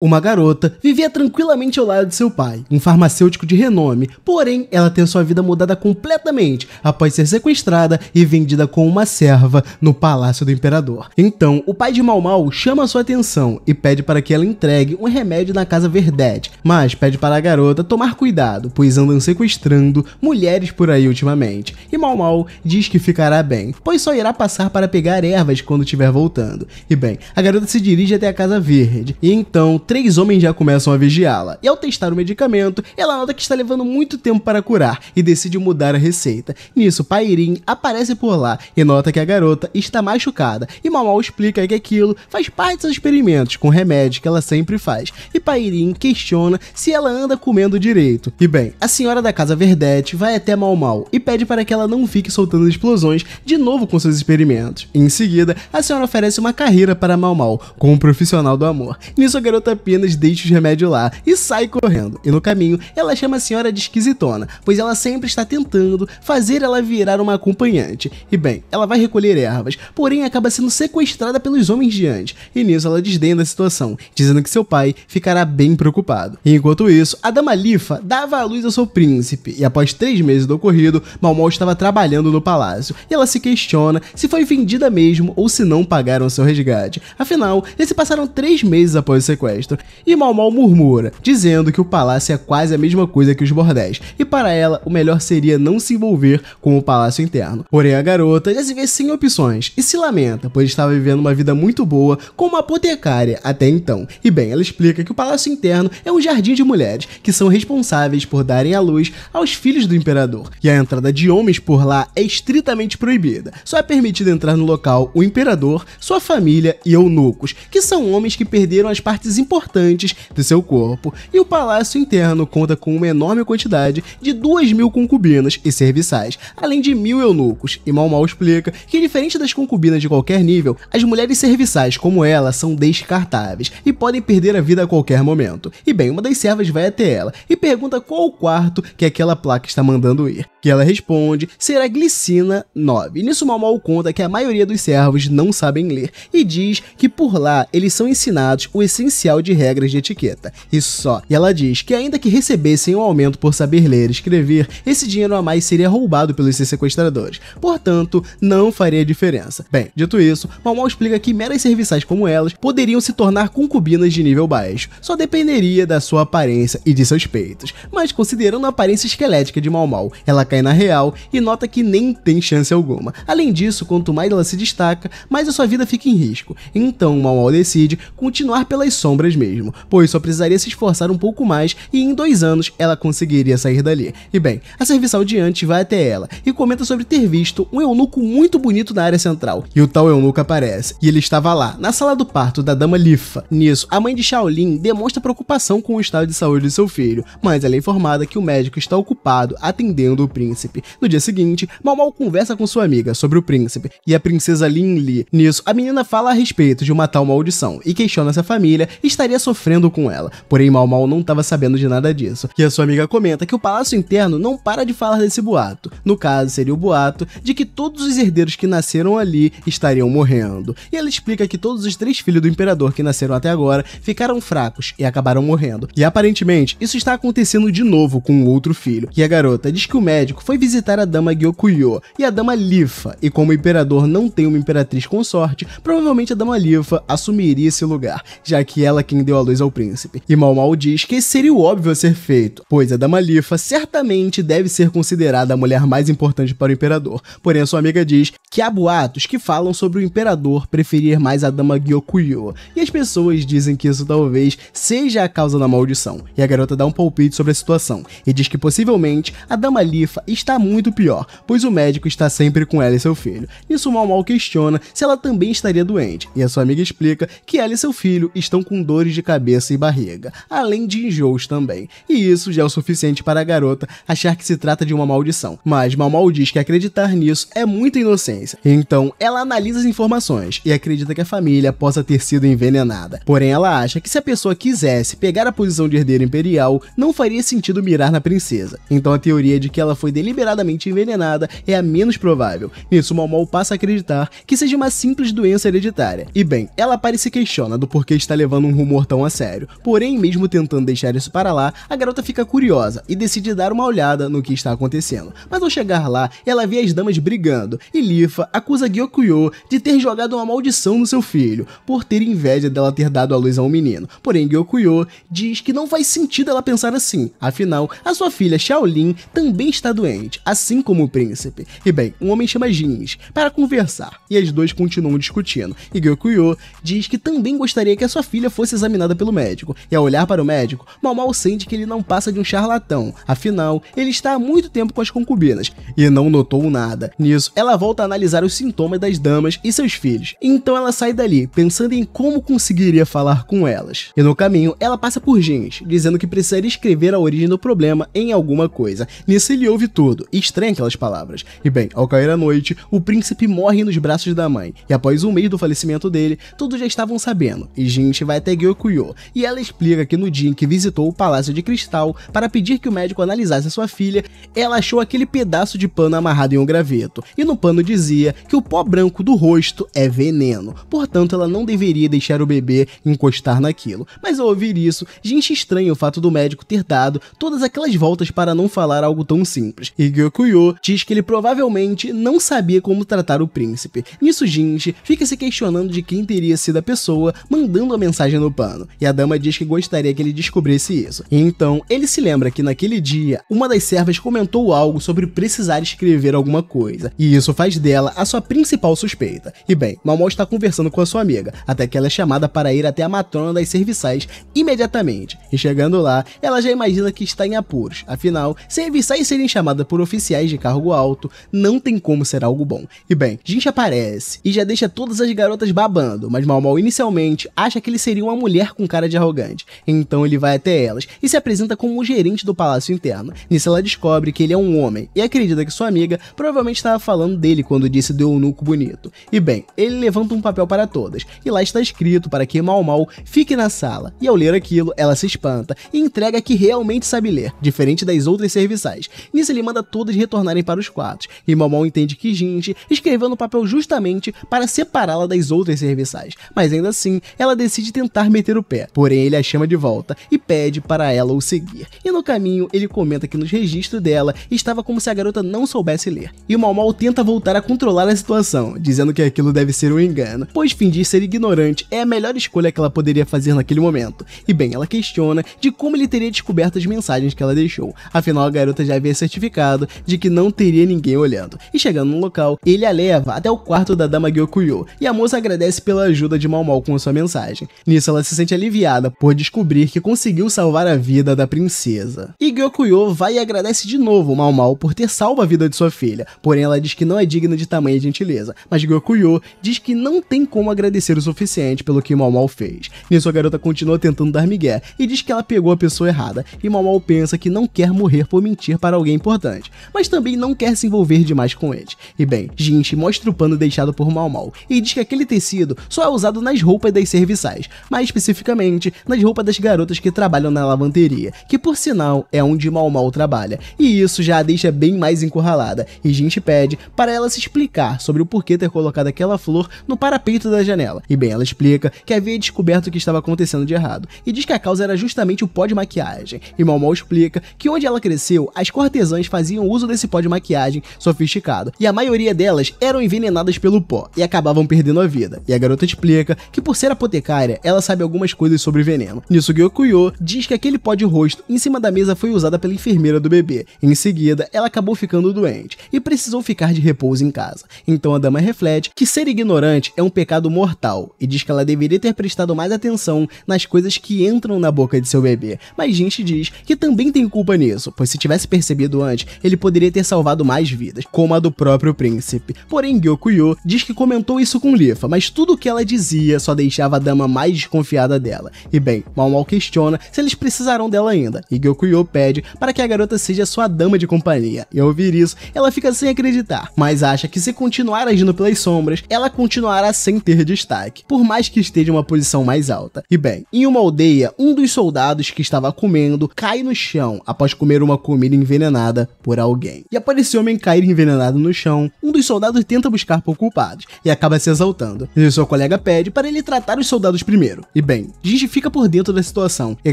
Uma garota vivia tranquilamente ao lado de seu pai, um farmacêutico de renome, porém ela tem sua vida mudada completamente após ser sequestrada e vendida como uma serva no palácio do imperador. Então, o pai de Mal Mal chama sua atenção e pede para que ela entregue um remédio na casa Verdade, mas pede para a garota tomar cuidado, pois andam sequestrando mulheres por aí ultimamente. E Mal Mal diz que ficará bem, pois só irá passar para pegar ervas quando estiver voltando. E bem, a garota se dirige até a casa Verde, e então três homens já começam a vigiá-la. E ao testar o medicamento, ela nota que está levando muito tempo para curar e decide mudar a receita. Nisso, Pairin aparece por lá e nota que a garota está machucada. E Mamal explica que aquilo faz parte dos experimentos com remédio que ela sempre faz. E Pairin questiona se ela anda comendo direito. E bem, a senhora da casa Verdete vai até Mal e pede para que ela não fique soltando explosões de novo com seus experimentos. Em seguida, a senhora oferece uma carreira para Mal Mal, com um profissional do amor. Nisso a garota apenas deixa os remédios lá e sai correndo. E no caminho, ela chama a senhora de esquisitona, pois ela sempre está tentando fazer ela virar uma acompanhante. E bem, ela vai recolher ervas, porém acaba sendo sequestrada pelos homens de antes, e nisso ela desdenha a situação, dizendo que seu pai ficará bem preocupado. E enquanto isso, a dama Lifa dava à luz ao seu príncipe, e após três meses do ocorrido, Malmol estava trabalhando no palácio, e ela se questiona se foi vendida mesmo ou se não pagaram seu resgate. Afinal, eles se passaram três meses após o sequestro e Mal Mal murmura, dizendo que o palácio é quase a mesma coisa que os bordéis, e para ela o melhor seria não se envolver com o palácio interno. Porém, a garota já se vê sem opções e se lamenta, pois estava vivendo uma vida muito boa como apotecária até então. E bem, ela explica que o palácio interno é um jardim de mulheres que são responsáveis por darem à luz aos filhos do imperador, e a entrada de homens por lá é estritamente proibida. Só é permitido entrar no local o imperador, sua família e eunucos, que são homens que perderam as partes importantes importantes de seu corpo, e o palácio interno conta com uma enorme quantidade de 2 mil concubinas e serviçais, além de mil eunucos, e Mal Mal explica que, diferente das concubinas de qualquer nível, as mulheres serviçais como ela são descartáveis e podem perder a vida a qualquer momento. E bem, uma das servas vai até ela e pergunta qual o quarto que aquela placa está mandando ir que ela responde será Glicina 9. nisso Malmal conta que a maioria dos servos não sabem ler e diz que por lá eles são ensinados o essencial de regras de etiqueta e só. E ela diz que ainda que recebessem um aumento por saber ler e escrever, esse dinheiro a mais seria roubado pelos seus sequestradores. Portanto, não faria diferença. Bem, dito isso, Malmal explica que meras serviçais como elas poderiam se tornar concubinas de nível baixo. Só dependeria da sua aparência e de seus peitos. Mas considerando a aparência esquelética de Malmal, ela cair na real e nota que nem tem chance alguma. Além disso, quanto mais ela se destaca, mais a sua vida fica em risco. Então, Mal decide continuar pelas sombras mesmo, pois só precisaria se esforçar um pouco mais e em dois anos ela conseguiria sair dali. E bem, a serviçal diante vai até ela e comenta sobre ter visto um eunuco muito bonito na área central. E o tal eunuco aparece, e ele estava lá, na sala do parto da dama Lifa. Nisso, a mãe de Shaolin demonstra preocupação com o estado de saúde de seu filho, mas ela é informada que o médico está ocupado atendendo o príncipe. No dia seguinte, Mal Mal conversa com sua amiga sobre o príncipe e a princesa Lin Li. Nisso, a menina fala a respeito de uma tal maldição e questiona se a família estaria sofrendo com ela. Porém, Mal Mal não estava sabendo de nada disso. E a sua amiga comenta que o palácio interno não para de falar desse boato. No caso, seria o boato de que todos os herdeiros que nasceram ali estariam morrendo. E ela explica que todos os três filhos do imperador que nasceram até agora ficaram fracos e acabaram morrendo. E aparentemente, isso está acontecendo de novo com o outro filho. E a garota diz que o médico médico foi visitar a dama Gyokuyo e a dama Lifa, e como o imperador não tem uma imperatriz consorte, provavelmente a dama Lifa assumiria esse lugar, já que ela é quem deu a luz ao príncipe. E Mal Mal diz que seria o óbvio a ser feito, pois a dama Lifa certamente deve ser considerada a mulher mais importante para o imperador. Porém, sua amiga diz que há boatos que falam sobre o imperador preferir mais a dama Gyokuyo, e as pessoas dizem que isso talvez seja a causa da maldição. E a garota dá um palpite sobre a situação e diz que possivelmente a dama Lifa Rafa está muito pior, pois o médico está sempre com ela e seu filho. Isso Mal Mal questiona se ela também estaria doente, e a sua amiga explica que ela e seu filho estão com dores de cabeça e barriga, além de enjoos também. E isso já é o suficiente para a garota achar que se trata de uma maldição. Mas Mal Mal diz que acreditar nisso é muita inocência. Então, ela analisa as informações e acredita que a família possa ter sido envenenada. Porém, ela acha que se a pessoa quisesse pegar a posição de herdeira imperial, não faria sentido mirar na princesa. Então, a teoria de que ela foi foi deliberadamente envenenada é a menos provável. Nisso, Mal Mal passa a acreditar que seja uma simples doença hereditária. E bem, ela parece questiona do porquê está levando um rumor tão a sério. Porém, mesmo tentando deixar isso para lá, a garota fica curiosa e decide dar uma olhada no que está acontecendo. Mas ao chegar lá, ela vê as damas brigando e Lifa acusa Gyokuyo de ter jogado uma maldição no seu filho por ter inveja dela ter dado à luz a um menino. Porém, Gyokuyo diz que não faz sentido ela pensar assim, afinal, a sua filha Shaolin também está doente, assim como o príncipe. E bem, um homem chama Jins para conversar, e as duas continuam discutindo. E Gokuyo diz que também gostaria que a sua filha fosse examinada pelo médico, e ao olhar para o médico, Mal Mal sente que ele não passa de um charlatão, afinal, ele está há muito tempo com as concubinas, e não notou nada. Nisso, ela volta a analisar os sintomas das damas e seus filhos. Então ela sai dali, pensando em como conseguiria falar com elas. E no caminho, ela passa por Jins, dizendo que precisaria escrever a origem do problema em alguma coisa. Nisso ele ouve tudo. Estranha aquelas palavras. E bem, ao cair a noite, o príncipe morre nos braços da mãe. E após um mês do falecimento dele, todos já estavam sabendo. E gente vai até Gyokuyo. E ela explica que no dia em que visitou o Palácio de Cristal para pedir que o médico analisasse a sua filha, ela achou aquele pedaço de pano amarrado em um graveto. E no pano dizia que o pó branco do rosto é veneno. Portanto, ela não deveria deixar o bebê encostar naquilo. Mas ao ouvir isso, gente estranha o fato do médico ter dado todas aquelas voltas para não falar algo tão simples simples. Higyokuyô diz que ele provavelmente não sabia como tratar o príncipe. Nisso Jinji fica se questionando de quem teria sido a pessoa mandando a mensagem no pano, e a dama diz que gostaria que ele descobrisse isso. E então, ele se lembra que naquele dia, uma das servas comentou algo sobre precisar escrever alguma coisa, e isso faz dela a sua principal suspeita. E bem, Momol está conversando com a sua amiga, até que ela é chamada para ir até a matrona das serviçais imediatamente, e chegando lá, ela já imagina que está em apuros, afinal, serviçais serem chamados chamada por oficiais de cargo alto, não tem como ser algo bom. E bem, Jinch aparece e já deixa todas as garotas babando, mas Mal Mal inicialmente acha que ele seria uma mulher com cara de arrogante. Então ele vai até elas e se apresenta como o gerente do palácio interno. Nisso ela descobre que ele é um homem e acredita que sua amiga provavelmente estava falando dele quando disse do eunuco bonito. E bem, ele levanta um papel para todas e lá está escrito para que Mal Mal fique na sala. E ao ler aquilo, ela se espanta e entrega que realmente sabe ler, diferente das outras serviçais. Nisso ele manda todas retornarem para os quartos, e Momon entende que Jinji escreveu no papel justamente para separá-la das outras serviçais, mas ainda assim, ela decide tentar meter o pé, porém ele a chama de volta e pede para ela o seguir, e no caminho ele comenta que nos registros dela estava como se a garota não soubesse ler, e o Momon tenta voltar a controlar a situação, dizendo que aquilo deve ser um engano, pois fingir ser ignorante é a melhor escolha que ela poderia fazer naquele momento, e bem, ela questiona de como ele teria descoberto as mensagens que ela deixou, afinal a garota já havia certificado certificado de que não teria ninguém olhando. E chegando no local, ele a leva até o quarto da dama Gyokuyo e a moça agradece pela ajuda de Mal Mal com sua mensagem. Nisso ela se sente aliviada por descobrir que conseguiu salvar a vida da princesa. E Gyokuyo vai e agradece de novo Mal Mal por ter salvo a vida de sua filha, porém ela diz que não é digna de tamanha gentileza, mas Gyokuyo diz que não tem como agradecer o suficiente pelo que Mal Mal fez. Nisso a garota continua tentando dar migué e diz que ela pegou a pessoa errada, e Mal Mal pensa que não quer morrer por mentir para alguém importante, mas também não quer se envolver demais com ele. E bem, Jinchi mostra o pano deixado por Mal Mal e diz que aquele tecido só é usado nas roupas das serviçais, mais especificamente nas roupas das garotas que trabalham na lavanderia, que por sinal é onde Mal Mal trabalha, e isso já a deixa bem mais encurralada, e Jinchi pede para ela se explicar sobre o porquê ter colocado aquela flor no parapeito da janela. E bem, ela explica que havia descoberto o que estava acontecendo de errado, e diz que a causa era justamente o pó de maquiagem. E Mal Mal explica que onde ela cresceu, as cortesãs faziam uso desse pó de maquiagem sofisticado, e a maioria delas eram envenenadas pelo pó e acabavam perdendo a vida. E a garota explica que por ser apotecária, ela sabe algumas coisas sobre veneno. Nisso Gyokuyo diz que aquele pó de rosto em cima da mesa foi usada pela enfermeira do bebê. Em seguida, ela acabou ficando doente e precisou ficar de repouso em casa. Então a dama reflete que ser ignorante é um pecado mortal e diz que ela deveria ter prestado mais atenção nas coisas que entram na boca de seu bebê. Mas gente diz que também tem culpa nisso, pois se tivesse percebido antes relevante, ele poderia ter salvado mais vidas, como a do próprio príncipe. Porém, Gyokuyo diz que comentou isso com Lifa, mas tudo o que ela dizia só deixava a dama mais desconfiada dela. E bem, Mal Mal questiona se eles precisarão dela ainda, e Gyokuyo pede para que a garota seja sua dama de companhia. E ao ouvir isso, ela fica sem acreditar, mas acha que se continuar agindo pelas sombras, ela continuará sem ter destaque, por mais que esteja em uma posição mais alta. E bem, em uma aldeia, um dos soldados que estava comendo cai no chão após comer uma comida envenenada por alguém. E aparece o homem cair envenenado no chão, um dos soldados tenta buscar por culpados e acaba se exaltando. E seu colega pede para ele tratar os soldados primeiro. E bem, gente fica por dentro da situação. E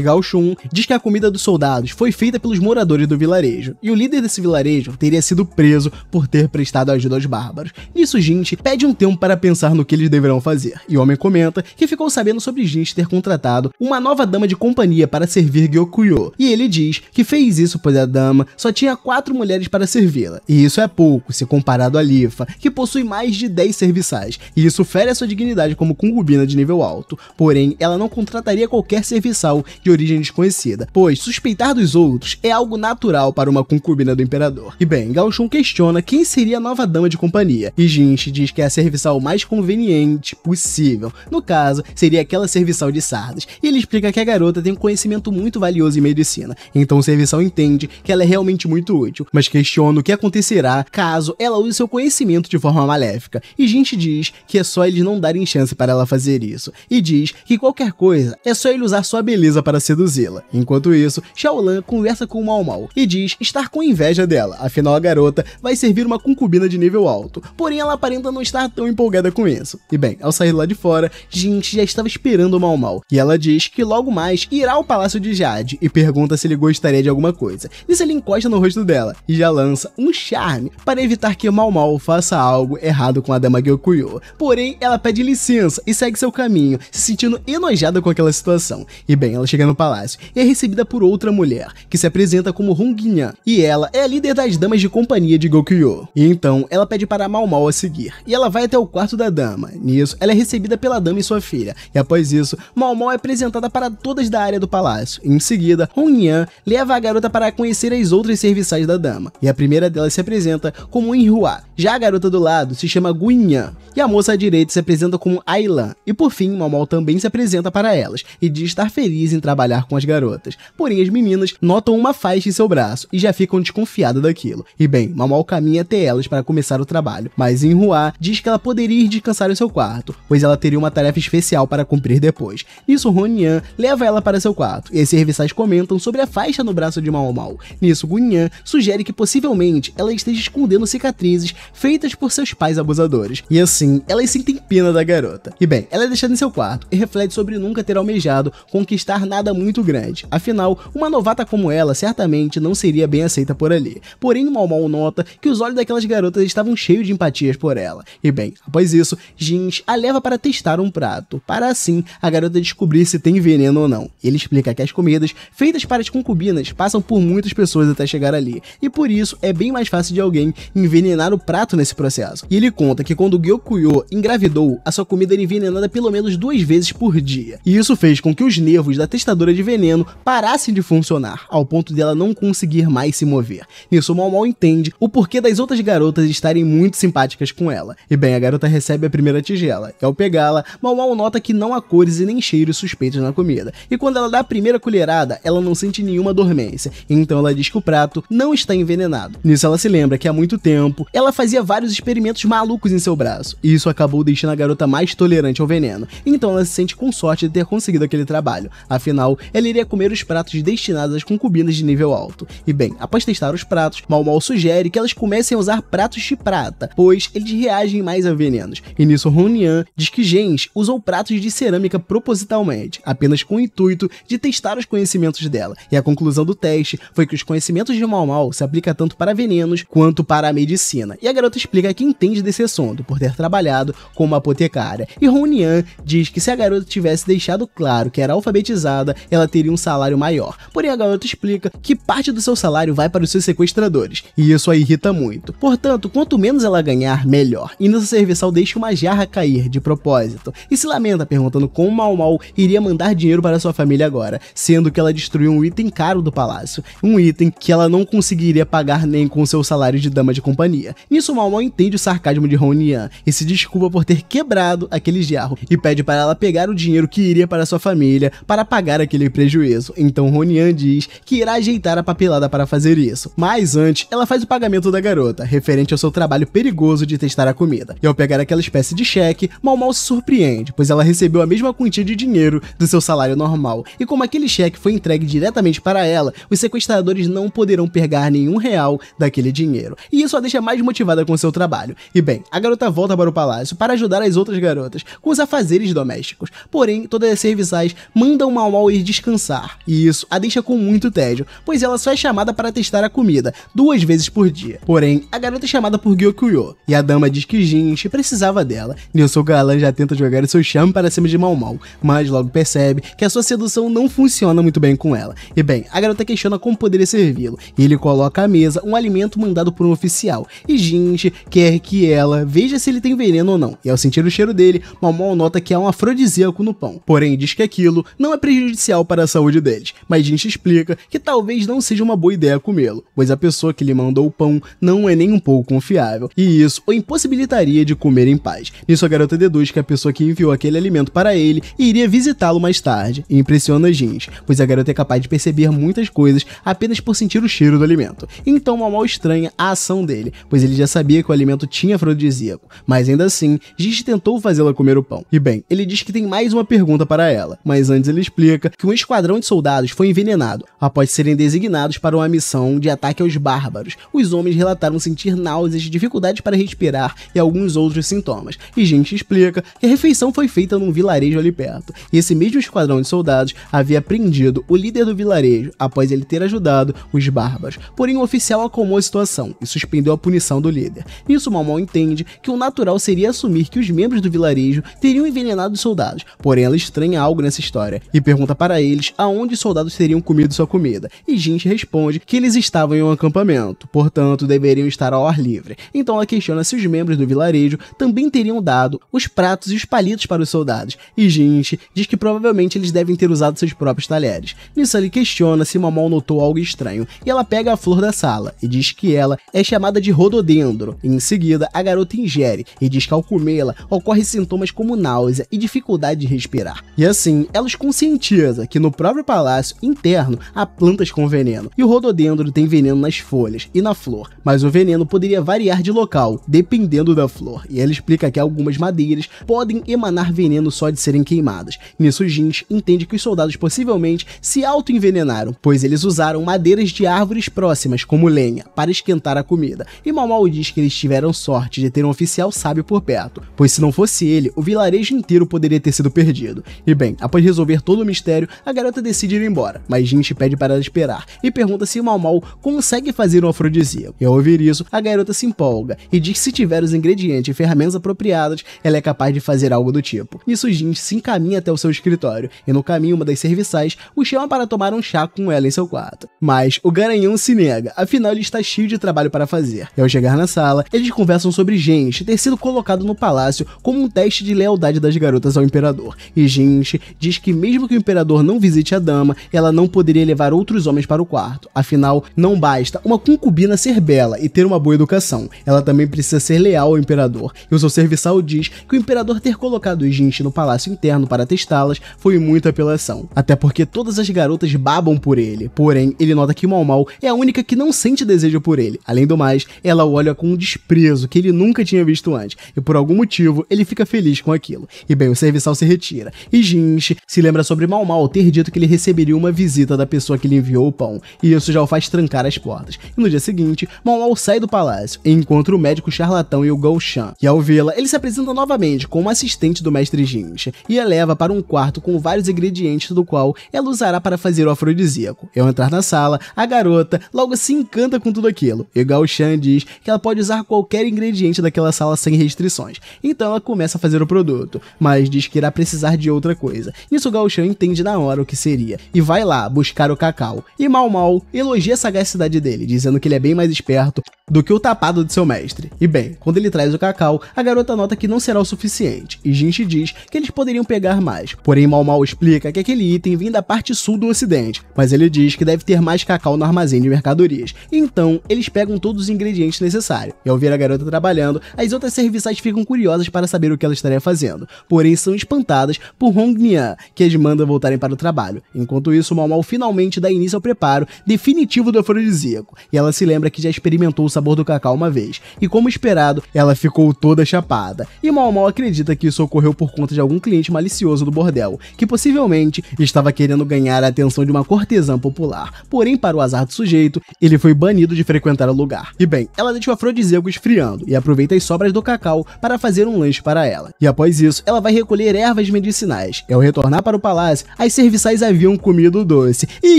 Gao Shun diz que a comida dos soldados foi feita pelos moradores do vilarejo, e o líder desse vilarejo teria sido preso por ter prestado ajuda aos bárbaros. Nisso, gente pede um tempo para pensar no que eles deverão fazer, e o homem comenta que ficou sabendo sobre gente ter contratado uma nova dama de companhia para servir Gyokuyo, e ele diz que fez isso pois a dama só tinha quatro mulheres para servi-la, e isso é pouco se comparado a Lifa, que possui mais de 10 serviçais, e isso fere a sua dignidade como concubina de nível alto. Porém, ela não contrataria qualquer serviçal de origem desconhecida, pois suspeitar dos outros é algo natural para uma concubina do imperador. E bem, Gauchon questiona quem seria a nova dama de companhia, e Jinshi diz que é a serviçal mais conveniente possível. No caso, seria aquela serviçal de sardas, e ele explica que a garota tem um conhecimento muito valioso em medicina, então o serviçal entende que ela é realmente muito muito útil, mas questiona o que acontecerá caso ela use seu conhecimento de forma maléfica. E gente diz que é só eles não darem chance para ela fazer isso, e diz que qualquer coisa é só ele usar sua beleza para seduzi-la. Enquanto isso, Shaolan conversa com Mal Mal e diz estar com inveja dela, afinal a garota vai servir uma concubina de nível alto, porém ela aparenta não estar tão empolgada com isso. E bem, ao sair lá de fora, gente já estava esperando Mal Mal. e ela diz que logo mais irá ao Palácio de Jade e pergunta se ele gostaria de alguma coisa. Nisso ele encosta no rosto dela e já lança um charme para evitar que Mal Mal faça algo errado com a Dama Gyokuyo. Porém, ela pede licença e segue seu caminho, se sentindo enojada com aquela situação. E bem, ela chega no palácio e é recebida por outra mulher, que se apresenta como Hongyan, e ela é a líder das damas de companhia de Gokyo. E então, ela pede para Mal Mal a seguir, e ela vai até o quarto da dama. Nisso, ela é recebida pela dama e sua filha, e após isso, Mal Mal é apresentada para todas da área do palácio. Em seguida, Hongyan leva a garota para conhecer as outras servidoras serviçais da dama, e a primeira delas se apresenta como Inhua. Já a garota do lado se chama Guinhan, e a moça à direita se apresenta como Ailan, e por fim, Momol também se apresenta para elas, e diz estar feliz em trabalhar com as garotas. Porém, as meninas notam uma faixa em seu braço, e já ficam desconfiadas daquilo. E bem, Momol caminha até elas para começar o trabalho, mas Inhua diz que ela poderia ir descansar em seu quarto, pois ela teria uma tarefa especial para cumprir depois. Nisso, Ronian leva ela para seu quarto, e as serviçais comentam sobre a faixa no braço de Momol. Nisso, Gunyan Instagram sugere que possivelmente ela esteja escondendo cicatrizes feitas por seus pais abusadores. E assim, elas sentem pena da garota. E bem, ela é deixada em seu quarto e reflete sobre nunca ter almejado conquistar nada muito grande. Afinal, uma novata como ela certamente não seria bem aceita por ali. Porém, Mal Mal nota que os olhos daquelas garotas estavam cheios de empatias por ela. E bem, após isso, Jeans a leva para testar um prato, para assim a garota descobrir se tem veneno ou não. Ele explica que as comidas feitas para as concubinas passam por muitas pessoas até chegar ali, e por isso é bem mais fácil de alguém envenenar o prato nesse processo. E ele conta que quando Gyokuyo engravidou, a sua comida era envenenada pelo menos duas vezes por dia, e isso fez com que os nervos da testadora de veneno parassem de funcionar, ao ponto dela não conseguir mais se mover. Nisso, Mal Mal entende o porquê das outras garotas estarem muito simpáticas com ela. E bem, a garota recebe a primeira tigela, e ao pegá-la, Mal Mal nota que não há cores e nem cheiros suspeitos na comida, e quando ela dá a primeira colherada, ela não sente nenhuma dormência, então ela diz que o prato não está envenenado. Nisso ela se lembra que há muito tempo ela fazia vários experimentos malucos em seu braço, e isso acabou deixando a garota mais tolerante ao veneno. Então ela se sente com sorte de ter conseguido aquele trabalho, afinal, ela iria comer os pratos destinados às concubinas de nível alto. E bem, após testar os pratos, Mal Mal sugere que elas comecem a usar pratos de prata, pois eles reagem mais a venenos. E nisso Ronian diz que Gens usou pratos de cerâmica propositalmente, apenas com o intuito de testar os conhecimentos dela. E a conclusão do teste foi que os conhecimentos de Mal Mal Mal se aplica tanto para venenos quanto para a medicina, e a garota explica que entende desse assunto por ter trabalhado como apotecária. E Ronian diz que se a garota tivesse deixado claro que era alfabetizada, ela teria um salário maior. Porém, a garota explica que parte do seu salário vai para os seus sequestradores, e isso a irrita muito. Portanto, quanto menos ela ganhar, melhor. E nessa serviçal deixa uma jarra cair de propósito, e se lamenta perguntando como Mau Mau iria mandar dinheiro para sua família agora, sendo que ela destruiu um item caro do palácio, um item que ela não conseguiria pagar nem com seu salário de dama de companhia. Nisso, Mal Mal entende o sarcasmo de Ronian e se desculpa por ter quebrado aquele jarro e pede para ela pegar o dinheiro que iria para sua família para pagar aquele prejuízo. Então Ronian diz que irá ajeitar a papelada para fazer isso. Mas antes, ela faz o pagamento da garota, referente ao seu trabalho perigoso de testar a comida. E ao pegar aquela espécie de cheque, Mal Mal se surpreende, pois ela recebeu a mesma quantia de dinheiro do seu salário normal. E como aquele cheque foi entregue diretamente para ela, os sequestradores não poderão pegar nenhum real daquele dinheiro. E isso a deixa mais motivada com seu trabalho. E bem, a garota volta para o palácio para ajudar as outras garotas com os afazeres domésticos. Porém, todas as serviçais mandam Mau ir descansar. E isso a deixa com muito tédio, pois ela só é chamada para testar a comida, duas vezes por dia. Porém, a garota é chamada por Gyokuyo, e a dama diz que Jinchi precisava dela. Nilson Galan já tenta jogar o seu charme para cima de Mau Mau, mas logo percebe que a sua sedução não funciona muito bem com ela. E bem, a garota questiona como poderia servi-lo, ele coloca à mesa um alimento mandado por um oficial e Jinji quer que ela veja se ele tem veneno ou não. E ao sentir o cheiro dele, Malmol nota que há um afrodisíaco no pão. Porém, diz que aquilo não é prejudicial para a saúde deles, mas Jinji explica que talvez não seja uma boa ideia comê-lo, pois a pessoa que lhe mandou o pão não é nem um pouco confiável, e isso o impossibilitaria de comer em paz. Nisso a garota deduz que a pessoa que enviou aquele alimento para ele iria visitá-lo mais tarde, e impressiona Jinji, pois a garota é capaz de perceber muitas coisas apenas por sentir o cheiro cheiro do alimento. Então Mal Mal estranha a ação dele, pois ele já sabia que o alimento tinha afrodisíaco, mas ainda assim, Gigi tentou fazê-la comer o pão. E bem, ele diz que tem mais uma pergunta para ela, mas antes ele explica que um esquadrão de soldados foi envenenado após serem designados para uma missão de ataque aos bárbaros. Os homens relataram sentir náuseas, dificuldade para respirar e alguns outros sintomas. E gente explica que a refeição foi feita num vilarejo ali perto. E esse mesmo esquadrão de soldados havia prendido o líder do vilarejo após ele ter ajudado os bárbaros porém o oficial acalmou a situação e suspendeu a punição do líder. Nisso, Malmal entende que o natural seria assumir que os membros do vilarejo teriam envenenado os soldados, porém ela estranha algo nessa história e pergunta para eles aonde os soldados teriam comido sua comida, e Jinch responde que eles estavam em um acampamento, portanto deveriam estar ao ar livre. Então ela questiona se os membros do vilarejo também teriam dado os pratos e os palitos para os soldados, e Jinch diz que provavelmente eles devem ter usado seus próprios talheres. Nisso ele questiona se Mamol notou algo estranho, e ela pega a flor da sala e diz que ela é chamada de rododendro. Em seguida, a garota ingere e diz que ao comê-la ocorre sintomas como náusea e dificuldade de respirar. E assim, ela os conscientiza que no próprio palácio interno há plantas com veneno e o rododendro tem veneno nas folhas e na flor, mas o veneno poderia variar de local, dependendo da flor. E ela explica que algumas madeiras podem emanar veneno só de serem queimadas. Nisso, Jins entende que os soldados possivelmente se auto-envenenaram, pois eles usaram madeiras de árvores árvores próximas como lenha para esquentar a comida, e Mau diz que eles tiveram sorte de ter um oficial sábio por perto, pois se não fosse ele, o vilarejo inteiro poderia ter sido perdido. E bem, após resolver todo o mistério, a garota decide ir embora, mas Jinx pede para ela esperar e pergunta se Mau Mau consegue fazer um afrodisíaco. E ao ouvir isso, a garota se empolga e diz que se tiver os ingredientes e ferramentas apropriadas, ela é capaz de fazer algo do tipo. Nisso, Jinx se encaminha até o seu escritório, e no caminho, uma das serviçais o chama para tomar um chá com ela em seu quarto. Mas o garanhão nenhum se nega, afinal ele está cheio de trabalho para fazer. E ao chegar na sala, eles conversam sobre Gente ter sido colocado no palácio como um teste de lealdade das garotas ao imperador. E Gente diz que mesmo que o imperador não visite a dama, ela não poderia levar outros homens para o quarto. Afinal, não basta uma concubina ser bela e ter uma boa educação, ela também precisa ser leal ao imperador. E o seu serviçal diz que o imperador ter colocado Jinx no palácio interno para testá-las foi muita apelação, até porque todas as garotas babam por ele. Porém, ele nota que Mal Mal é a única que não sente desejo por ele. Além do mais, ela o olha com um desprezo que ele nunca tinha visto antes, e por algum motivo ele fica feliz com aquilo. E bem, o serviçal se retira, e Jinshi se lembra sobre Mal Mal ter dito que ele receberia uma visita da pessoa que lhe enviou o pão, e isso já o faz trancar as portas. E no dia seguinte, Mal Mal sai do palácio e encontra o médico charlatão e o Shan. E ao vê-la, ele se apresenta novamente como assistente do mestre Jinshi, e a leva para um quarto com vários ingredientes do qual ela usará para fazer o afrodisíaco. Ao entrar na sala, a garota garota logo se assim encanta com tudo aquilo. E Gao Shan diz que ela pode usar qualquer ingrediente daquela sala sem restrições, então ela começa a fazer o produto, mas diz que irá precisar de outra coisa. Isso Gao Shan entende na hora o que seria, e vai lá buscar o cacau. E Mal Mal elogia a sagacidade dele, dizendo que ele é bem mais esperto do que o tapado de seu mestre. E bem, quando ele traz o cacau, a garota nota que não será o suficiente, e Jinchi diz que eles poderiam pegar mais. Porém, Mal Mal explica que aquele item vem da parte sul do ocidente, mas ele diz que deve ter mais cacau no armazém armazém de mercadorias. Então, eles pegam todos os ingredientes necessários. E ao ver a garota trabalhando, as outras serviçais ficam curiosas para saber o que ela estaria fazendo. Porém, são espantadas por Hong Nian, que as manda voltarem para o trabalho. Enquanto isso, Mal Mal finalmente dá início ao preparo definitivo do afrodisíaco. E ela se lembra que já experimentou o sabor do cacau uma vez. E como esperado, ela ficou toda chapada. E Mal Mal acredita que isso ocorreu por conta de algum cliente malicioso do bordel, que possivelmente estava querendo ganhar a atenção de uma cortesã popular. Porém, para o azar do sujeito, ele foi banido de frequentar o lugar. E bem, ela deixa o afrodisíaco esfriando e aproveita as sobras do cacau para fazer um lanche para ela. E após isso, ela vai recolher ervas medicinais. E ao retornar para o palácio, as serviçais haviam comido o doce e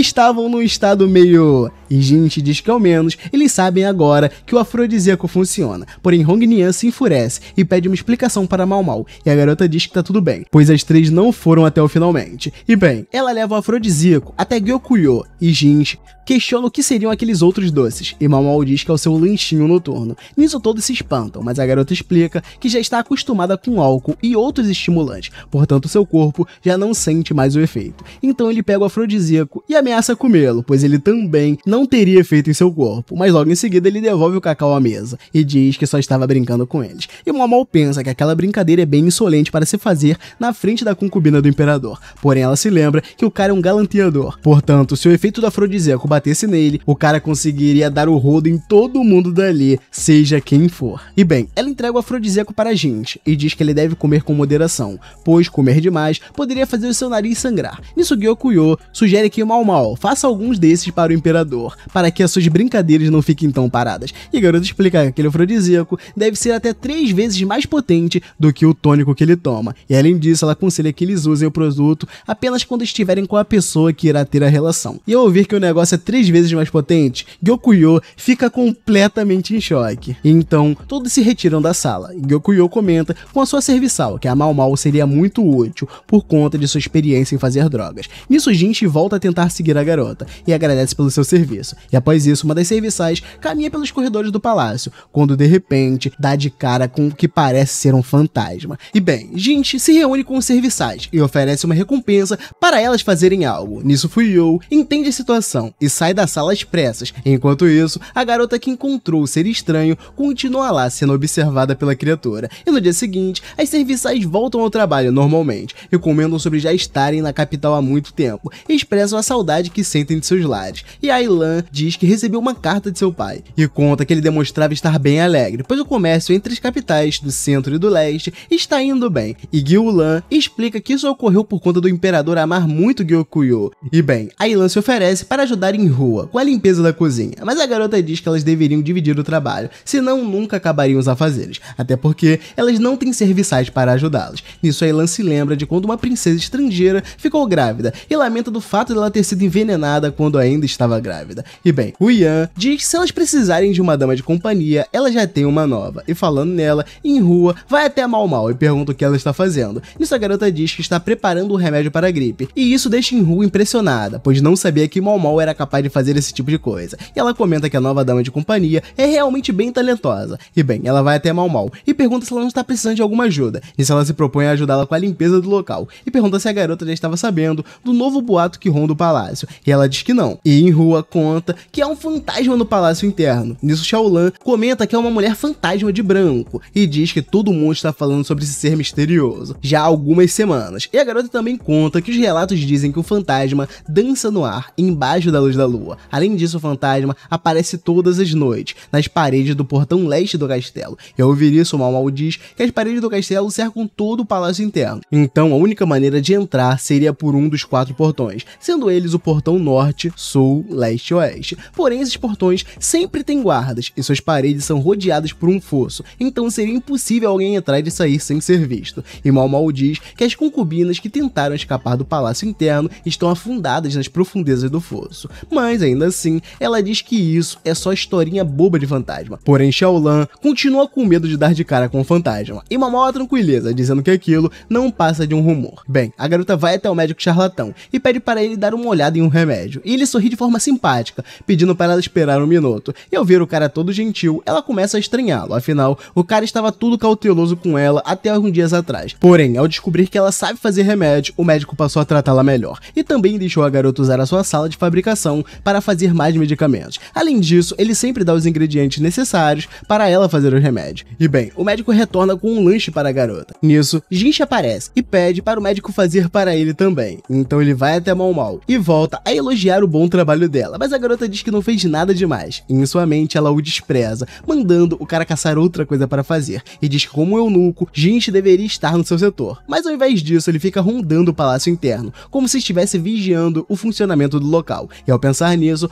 estavam num estado meio... E gente diz que ao menos eles sabem agora que o afrodisíaco funciona. Porém, Hong Nian se enfurece e pede uma explicação para Mal Mal. E a garota diz que tá tudo bem, pois as três não foram até o finalmente. E bem, ela leva o afrodisíaco até Gyokuyo e Jinchi questiona o que seriam aqueles outros doces, e Mau Mau diz que é o seu lanchinho noturno. Nisso todos se espantam, mas a garota explica que já está acostumada com álcool e outros estimulantes, portanto seu corpo já não sente mais o efeito. Então ele pega o afrodisíaco e ameaça comê-lo, pois ele também não teria efeito em seu corpo, mas logo em seguida ele devolve o cacau à mesa e diz que só estava brincando com eles. E Mau Mau pensa que aquela brincadeira é bem insolente para se fazer na frente da concubina do imperador, porém ela se lembra que o cara é um galanteador, portanto se o efeito do afrodisíaco batesse nele, nele, o cara conseguiria dar o rodo em todo mundo dali, seja quem for. E bem, ela entrega o afrodisíaco para a gente e diz que ele deve comer com moderação, pois comer demais poderia fazer o seu nariz sangrar. Nisso Gyokuyo sugere que Mal Mal faça alguns desses para o imperador, para que as suas brincadeiras não fiquem tão paradas. E garoto explica que aquele afrodisíaco deve ser até três vezes mais potente do que o tônico que ele toma. E além disso, ela aconselha que eles usem o produto apenas quando estiverem com a pessoa que irá ter a relação. E ao ouvir que o negócio é três vezes vezes mais potente, Gyokuyo fica completamente em choque. Então, todos se retiram da sala. Gyokuyo comenta com a sua serviçal que a Mal Mal seria muito útil por conta de sua experiência em fazer drogas. Nisso, Jinchi volta a tentar seguir a garota e agradece pelo seu serviço. E após isso, uma das serviçais caminha pelos corredores do palácio, quando de repente dá de cara com o que parece ser um fantasma. E bem, Jinchi se reúne com os serviçais e oferece uma recompensa para elas fazerem algo. Nisso, Fuyo entende a situação e sai da sala às pressas. Enquanto isso, a garota que encontrou o ser estranho continua lá sendo observada pela criatura. E no dia seguinte, as serviçais voltam ao trabalho normalmente e comentam sobre já estarem na capital há muito tempo e expressam a saudade que sentem de seus lares. E Ailan diz que recebeu uma carta de seu pai e conta que ele demonstrava estar bem alegre, pois o comércio entre as capitais do centro e do leste está indo bem. E Gyulan explica que isso ocorreu por conta do imperador amar muito Gyokuyo. E bem, Ailan se oferece para ajudar em rua, com a limpeza da cozinha, mas a garota diz que elas deveriam dividir o trabalho, senão nunca acabariam os afazeres, até porque elas não têm serviçais para ajudá-las. Nisso, a Elan se lembra de quando uma princesa estrangeira ficou grávida e lamenta do fato dela ter sido envenenada quando ainda estava grávida. E bem, o Ian diz que se elas precisarem de uma dama de companhia, ela já tem uma nova, e falando nela, em rua, vai até Mal Mal e pergunta o que ela está fazendo. Nisso, a garota diz que está preparando um remédio para a gripe, e isso deixa em rua impressionada, pois não sabia que Mal Mal era capaz de fazer esse tipo de coisa. E ela comenta que a nova dama de companhia é realmente bem talentosa. E bem, ela vai até Mal Mal e pergunta se ela não está precisando de alguma ajuda. E se ela se propõe a ajudá-la com a limpeza do local e pergunta se a garota já estava sabendo do novo boato que ronda o palácio. E ela diz que não. E em rua conta que há um fantasma no palácio interno. Nisso Shaolan comenta que é uma mulher fantasma de branco e diz que todo mundo está falando sobre esse ser misterioso já há algumas semanas. E a garota também conta que os relatos dizem que o fantasma dança no ar embaixo da luz da lua, Além disso, o fantasma aparece todas as noites, nas paredes do portão leste do castelo. E ao ouvir isso, o mal mal diz que as paredes do castelo cercam todo o palácio interno. Então, a única maneira de entrar seria por um dos quatro portões, sendo eles o portão norte, sul, leste e oeste. Porém, esses portões sempre têm guardas e suas paredes são rodeadas por um fosso, então seria impossível alguém entrar e sair sem ser visto. E mal mal diz que as concubinas que tentaram escapar do palácio interno estão afundadas nas profundezas do fosso. Mas ainda assim, ela diz que isso é só historinha boba de fantasma. Porém, Shaolan continua com medo de dar de cara com o fantasma, e uma maior tranquileza, dizendo que aquilo não passa de um rumor. Bem, a garota vai até o médico charlatão e pede para ele dar uma olhada em um remédio, e ele sorri de forma simpática, pedindo para ela esperar um minuto. E ao ver o cara todo gentil, ela começa a estranhá-lo, afinal, o cara estava tudo cauteloso com ela até alguns dias atrás. Porém, ao descobrir que ela sabe fazer remédio, o médico passou a tratá-la melhor, e também deixou a garota usar a sua sala de fabricação para para fazer mais medicamentos. Além disso, ele sempre dá os ingredientes necessários para ela fazer o remédio. E bem, o médico retorna com um lanche para a garota. Nisso, Jinche aparece e pede para o médico fazer para ele também. Então ele vai até Mal Mal e volta a elogiar o bom trabalho dela, mas a garota diz que não fez nada demais. E em sua mente ela o despreza, mandando o cara caçar outra coisa para fazer. E diz que como eunuco, Jinche deveria estar no seu setor. Mas ao invés disso, ele fica rondando o palácio interno, como se estivesse vigiando o funcionamento do local. E ao pensar nisso, preso,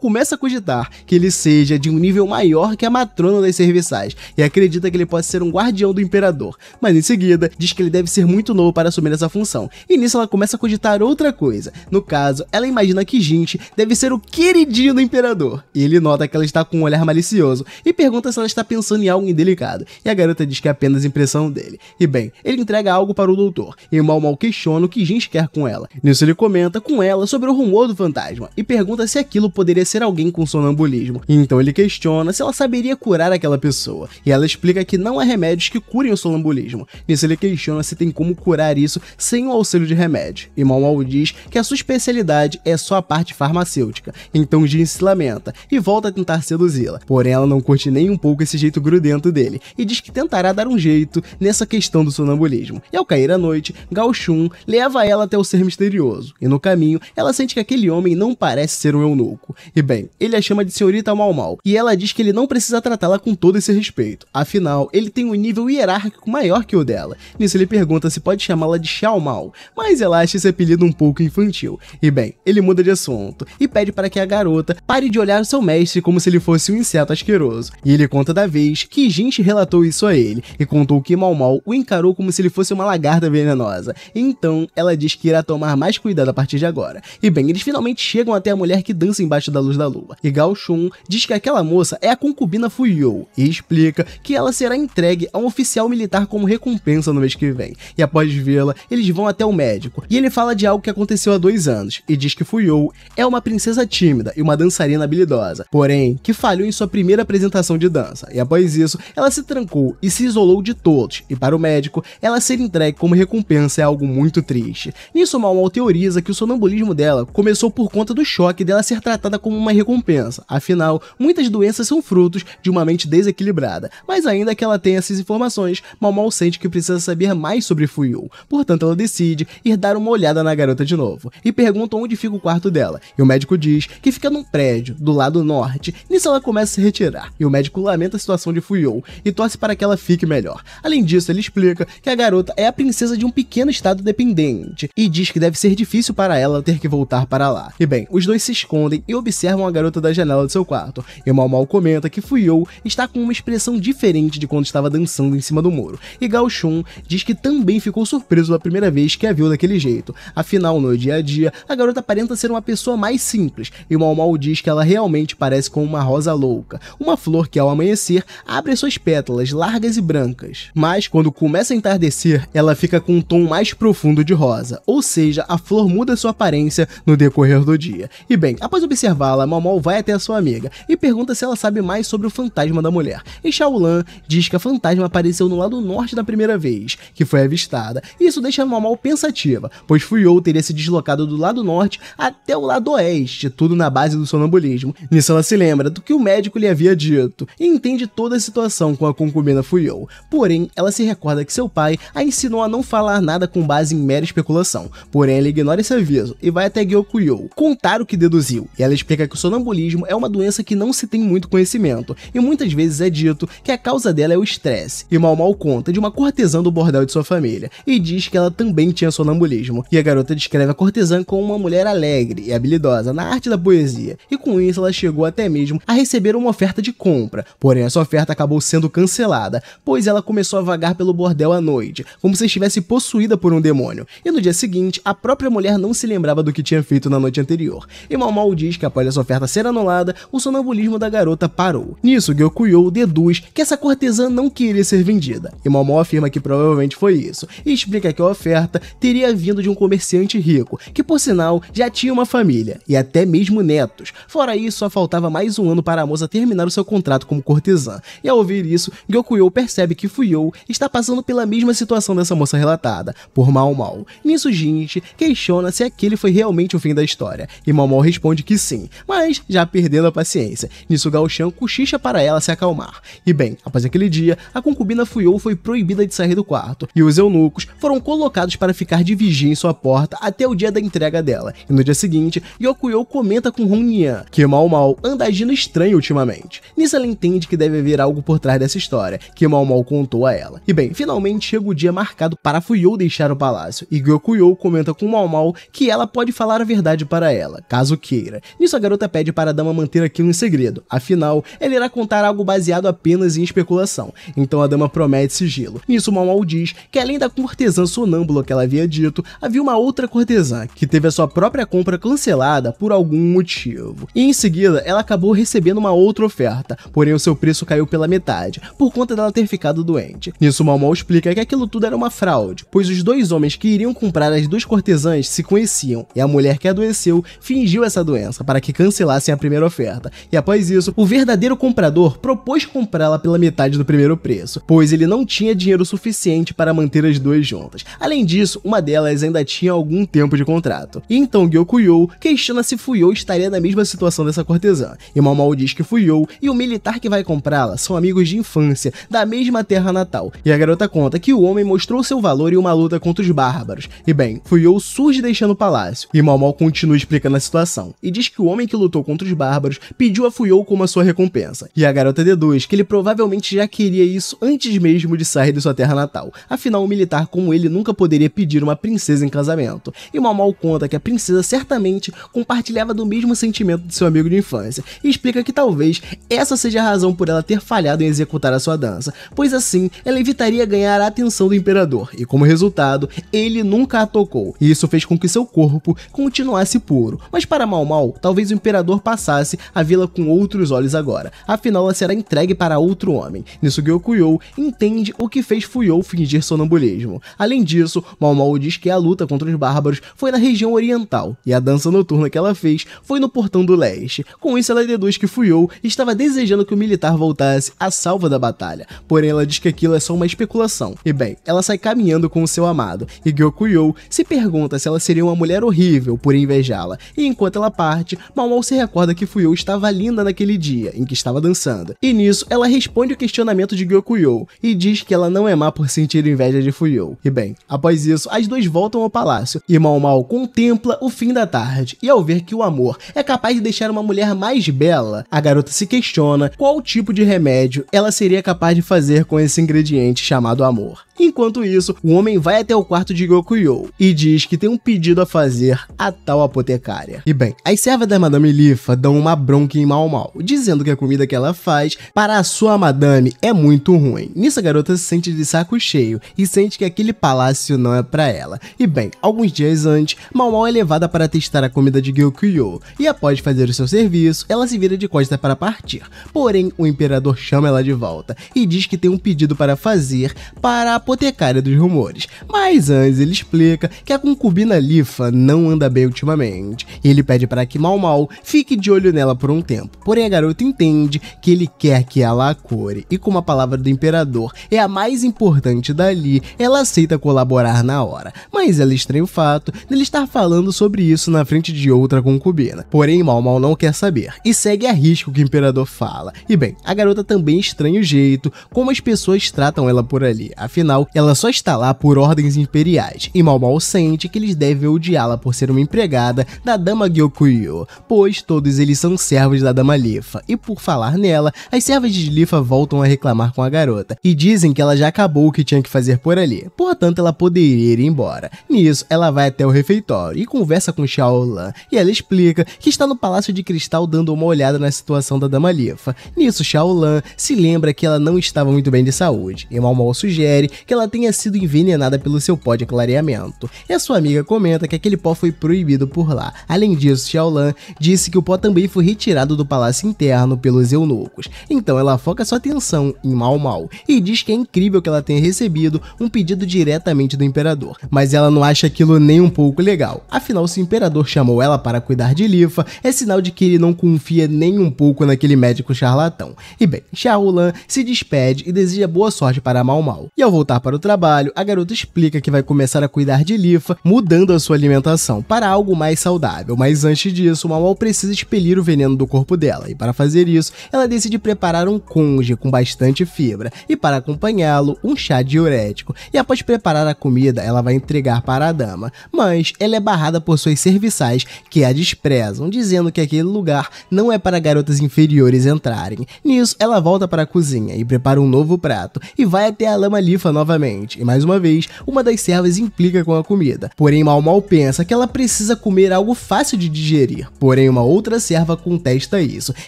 começa a cogitar que ele seja de um nível maior que a matrona das serviçais e acredita que ele pode ser um guardião do imperador, mas em seguida diz que ele deve ser muito novo para assumir essa função. E nisso ela começa a cogitar outra coisa. No caso, ela imagina que Jinchi deve ser o queridinho do imperador. E ele nota que ela está com um olhar malicioso e pergunta se ela está pensando em algo indelicado. E a garota diz que é apenas impressão dele. E bem, ele entrega algo para o doutor e mal questiona o que Jinchi quer com ela. Nisso ele comenta com ela sobre o rumor do fantasma e pergunta se se aquilo poderia ser alguém com sonambulismo. Então ele questiona se ela saberia curar aquela pessoa, e ela explica que não há remédios que curem o sonambulismo. Nisso ele questiona se tem como curar isso sem o auxílio de remédio. E Manuel diz que a sua especialidade é só a parte farmacêutica, então Jin se lamenta e volta a tentar seduzi-la. Porém, ela não curte nem um pouco esse jeito grudento dele e diz que tentará dar um jeito nessa questão do sonambulismo. E ao cair a noite, Gao Shun leva ela até o ser misterioso, e no caminho ela sente que aquele homem não parece ser um eunuco. E bem, ele a chama de senhorita Mal Mal, e ela diz que ele não precisa tratá-la com todo esse respeito. Afinal, ele tem um nível hierárquico maior que o dela. Nisso ele pergunta se pode chamá-la de Xiao Mal, mas ela acha esse apelido um pouco infantil. E bem, ele muda de assunto e pede para que a garota pare de olhar o seu mestre como se ele fosse um inseto asqueroso. E ele conta da vez que gente relatou isso a ele e contou que Mal Mal o encarou como se ele fosse uma lagarta venenosa. Então, ela diz que irá tomar mais cuidado a partir de agora. E bem, eles finalmente chegam até a mulher que dança embaixo da luz da lua. E Gao Shun diz que aquela moça é a concubina Fuyou e explica que ela será entregue a um oficial militar como recompensa no mês que vem. E após vê-la, eles vão até o médico e ele fala de algo que aconteceu há dois anos e diz que Fuyou é uma princesa tímida e uma dançarina habilidosa, porém que falhou em sua primeira apresentação de dança. E após isso, ela se trancou e se isolou de todos. E para o médico, ela ser entregue como recompensa é algo muito triste. Nisso, Mal Mal teoriza que o sonambulismo dela começou por conta do choque dela ser tratada como uma recompensa. Afinal, muitas doenças são frutos de uma mente desequilibrada, mas ainda que ela tenha essas informações, Mal Mal sente que precisa saber mais sobre Fuyu. Portanto, ela decide ir dar uma olhada na garota de novo e pergunta onde fica o quarto dela. E o médico diz que fica num prédio do lado norte. Nisso, ela começa a se retirar e o médico lamenta a situação de Fuyu e torce para que ela fique melhor. Além disso, ele explica que a garota é a princesa de um pequeno estado dependente e diz que deve ser difícil para ela ter que voltar para lá. E bem, os dois se escondem escondem e observam a garota da janela de seu quarto. E Mal Mal comenta que Fuyou está com uma expressão diferente de quando estava dançando em cima do muro. E Gao Shun diz que também ficou surpreso da primeira vez que a viu daquele jeito. Afinal, no dia a dia, a garota aparenta ser uma pessoa mais simples. E Mal Mal diz que ela realmente parece com uma rosa louca, uma flor que ao amanhecer abre suas pétalas largas e brancas. Mas quando começa a entardecer, ela fica com um tom mais profundo de rosa, ou seja, a flor muda sua aparência no decorrer do dia. E bem, Após observá-la, Momol vai até a sua amiga e pergunta se ela sabe mais sobre o fantasma da mulher. E Shaolan diz que a fantasma apareceu no lado norte da primeira vez, que foi avistada. Isso deixa Momol pensativa, pois Fuyou teria se deslocado do lado norte até o lado oeste, tudo na base do sonambulismo. Nisso ela se lembra do que o médico lhe havia dito e entende toda a situação com a concubina Fuyou. Porém, ela se recorda que seu pai a ensinou a não falar nada com base em mera especulação. Porém, ela ignora esse aviso e vai até Gyokuyou contar o que deduziu Brasil. E ela explica que o sonambulismo é uma doença que não se tem muito conhecimento, e muitas vezes é dito que a causa dela é o estresse. E Mal Mal conta de uma cortesã do bordel de sua família, e diz que ela também tinha sonambulismo. E a garota descreve a cortesã como uma mulher alegre e habilidosa na arte da poesia, e com isso ela chegou até mesmo a receber uma oferta de compra, porém essa oferta acabou sendo cancelada, pois ela começou a vagar pelo bordel à noite, como se estivesse possuída por um demônio. E no dia seguinte, a própria mulher não se lembrava do que tinha feito na noite anterior. E Mal Mal diz que após essa oferta ser anulada, o sonambulismo da garota parou. Nisso, Gyokuyo deduz que essa cortesã não queria ser vendida, e Momo afirma que provavelmente foi isso, e explica que a oferta teria vindo de um comerciante rico, que por sinal já tinha uma família, e até mesmo netos. Fora isso, só faltava mais um ano para a moça terminar o seu contrato como cortesã, e ao ouvir isso, Gyokuyo percebe que Fuyo está passando pela mesma situação dessa moça relatada, por mal mal. Nisso, Jinichi questiona se aquele foi realmente o fim da história, e Momo responde responde que sim, mas já perdendo a paciência. Nisso Galchão cochicha para ela se acalmar. E bem, após aquele dia, a concubina Fuyou foi proibida de sair do quarto, e os eunucos foram colocados para ficar de vigia em sua porta até o dia da entrega dela. E no dia seguinte, Yokuyo comenta com Hunyan que Mal Mal anda agindo estranho ultimamente. Nisso ela entende que deve haver algo por trás dessa história, que Mal Mal contou a ela. E bem, finalmente chega o dia marcado para Fuyou deixar o palácio, e Yokuyo comenta com Mal Mal que ela pode falar a verdade para ela, caso que fogueira. Nisso, a garota pede para a dama manter aquilo em segredo, afinal, ela irá contar algo baseado apenas em especulação. Então, a dama promete sigilo. Nisso, Mau Mau diz que além da cortesã sonâmbula que ela havia dito, havia uma outra cortesã que teve a sua própria compra cancelada por algum motivo. E em seguida, ela acabou recebendo uma outra oferta, porém o seu preço caiu pela metade, por conta dela ter ficado doente. Nisso, Mau Mau explica que aquilo tudo era uma fraude, pois os dois homens que iriam comprar as duas cortesãs se conheciam, e a mulher que adoeceu fingiu essa doença, para que cancelassem a primeira oferta, e após isso, o verdadeiro comprador propôs comprá-la pela metade do primeiro preço, pois ele não tinha dinheiro suficiente para manter as duas juntas. Além disso, uma delas ainda tinha algum tempo de contrato. E então Gyokuyo questiona se Fuyo estaria na mesma situação dessa cortesã, e Maomao diz que Fuyo e o militar que vai comprá-la são amigos de infância, da mesma terra natal, e a garota conta que o homem mostrou seu valor em uma luta contra os bárbaros. E bem, Fuyo surge deixando o palácio, e Maomao continua explicando a situação e diz que o homem que lutou contra os bárbaros pediu a Fuyou como a sua recompensa. E a garota deduz que ele provavelmente já queria isso antes mesmo de sair de sua terra natal, afinal um militar como ele nunca poderia pedir uma princesa em casamento. E mal mal conta que a princesa certamente compartilhava do mesmo sentimento de seu amigo de infância, e explica que talvez essa seja a razão por ela ter falhado em executar a sua dança, pois assim ela evitaria ganhar a atenção do imperador, e como resultado, ele nunca a tocou, e isso fez com que seu corpo continuasse puro. Mas para mal mal, talvez o imperador passasse a vê-la com outros olhos agora. Afinal, ela será entregue para outro homem. Nisso, Gyokuyo entende o que fez Fuyou fingir sonambulismo. Além disso, Mao diz que a luta contra os bárbaros foi na região oriental, e a dança noturna que ela fez foi no portão do leste. Com isso, ela deduz que Fuyou estava desejando que o militar voltasse à salva da batalha, porém ela diz que aquilo é só uma especulação. E bem, ela sai caminhando com o seu amado, e Gyokuyo se pergunta se ela seria uma mulher horrível por invejá-la, e enquanto ela naquela parte, mal mal se recorda que Fuyu estava linda naquele dia em que estava dançando. E nisso, ela responde o questionamento de Gyokuyo e diz que ela não é má por sentir inveja de Fuyu. E bem, após isso, as duas voltam ao palácio e mal mal contempla o fim da tarde. E ao ver que o amor é capaz de deixar uma mulher mais bela, a garota se questiona qual tipo de remédio ela seria capaz de fazer com esse ingrediente chamado amor. Enquanto isso, o homem vai até o quarto de Gokuyo e diz que tem um pedido a fazer a tal apotecária. E bem, as servas da Madame Lifa dão uma bronca em Mal Mal, dizendo que a comida que ela faz para a sua madame é muito ruim. Nisso a garota se sente de saco cheio e sente que aquele palácio não é para ela. E bem, alguns dias antes, Mal Mal é levada para testar a comida de Gokuyo e após fazer o seu serviço, ela se vira de costa para partir. Porém, o imperador chama ela de volta e diz que tem um pedido para fazer para a apotecária dos rumores. Mas antes ele explica que a concubina Lifa não anda bem ultimamente. Ele pede para que Mal Mal fique de olho nela por um tempo. Porém a garota entende que ele quer que ela a cure e como a palavra do imperador é a mais importante dali, ela aceita colaborar na hora. Mas ela estranha o fato dele estar falando sobre isso na frente de outra concubina. Porém Mal Mal não quer saber e segue a risco que o imperador fala. E bem, a garota também estranha o jeito como as pessoas tratam ela por ali. Afinal ela só está lá por ordens imperiais, e mal mal sente que eles devem odiá-la por ser uma empregada da Dama Gyokuyo, pois todos eles são servos da Dama Lifa, e por falar nela, as servas de Lifa voltam a reclamar com a garota, e dizem que ela já acabou o que tinha que fazer por ali, portanto ela poderia ir embora. Nisso, ela vai até o refeitório e conversa com Shaolan, e ela explica que está no Palácio de Cristal dando uma olhada na situação da Dama Lifa. Nisso, Shaolan se lembra que ela não estava muito bem de saúde, e mal mal sugere que ela tenha sido envenenada pelo seu pó de clareamento. E a sua amiga comenta que aquele pó foi proibido por lá. Além disso, Xiaolan disse que o pó também foi retirado do palácio interno pelos eunucos. Então ela foca sua atenção em Mal Mal e diz que é incrível que ela tenha recebido um pedido diretamente do imperador. Mas ela não acha aquilo nem um pouco legal. Afinal, se o imperador chamou ela para cuidar de Lifa, é sinal de que ele não confia nem um pouco naquele médico charlatão. E bem, Xiaolan se despede e deseja boa sorte para Mal Mal. E ao voltar voltar para o trabalho, a garota explica que vai começar a cuidar de Lifa, mudando a sua alimentação para algo mais saudável. Mas antes disso, Mawal precisa expelir o veneno do corpo dela, e para fazer isso, ela decide preparar um conge com bastante fibra, e para acompanhá-lo, um chá diurético. E após preparar a comida, ela vai entregar para a dama, mas ela é barrada por suas serviçais, que a desprezam, dizendo que aquele lugar não é para garotas inferiores entrarem. Nisso, ela volta para a cozinha e prepara um novo prato, e vai até a lama Lifa novamente, e mais uma vez, uma das servas implica com a comida. Porém, Mal Mal pensa que ela precisa comer algo fácil de digerir. Porém, uma outra serva contesta isso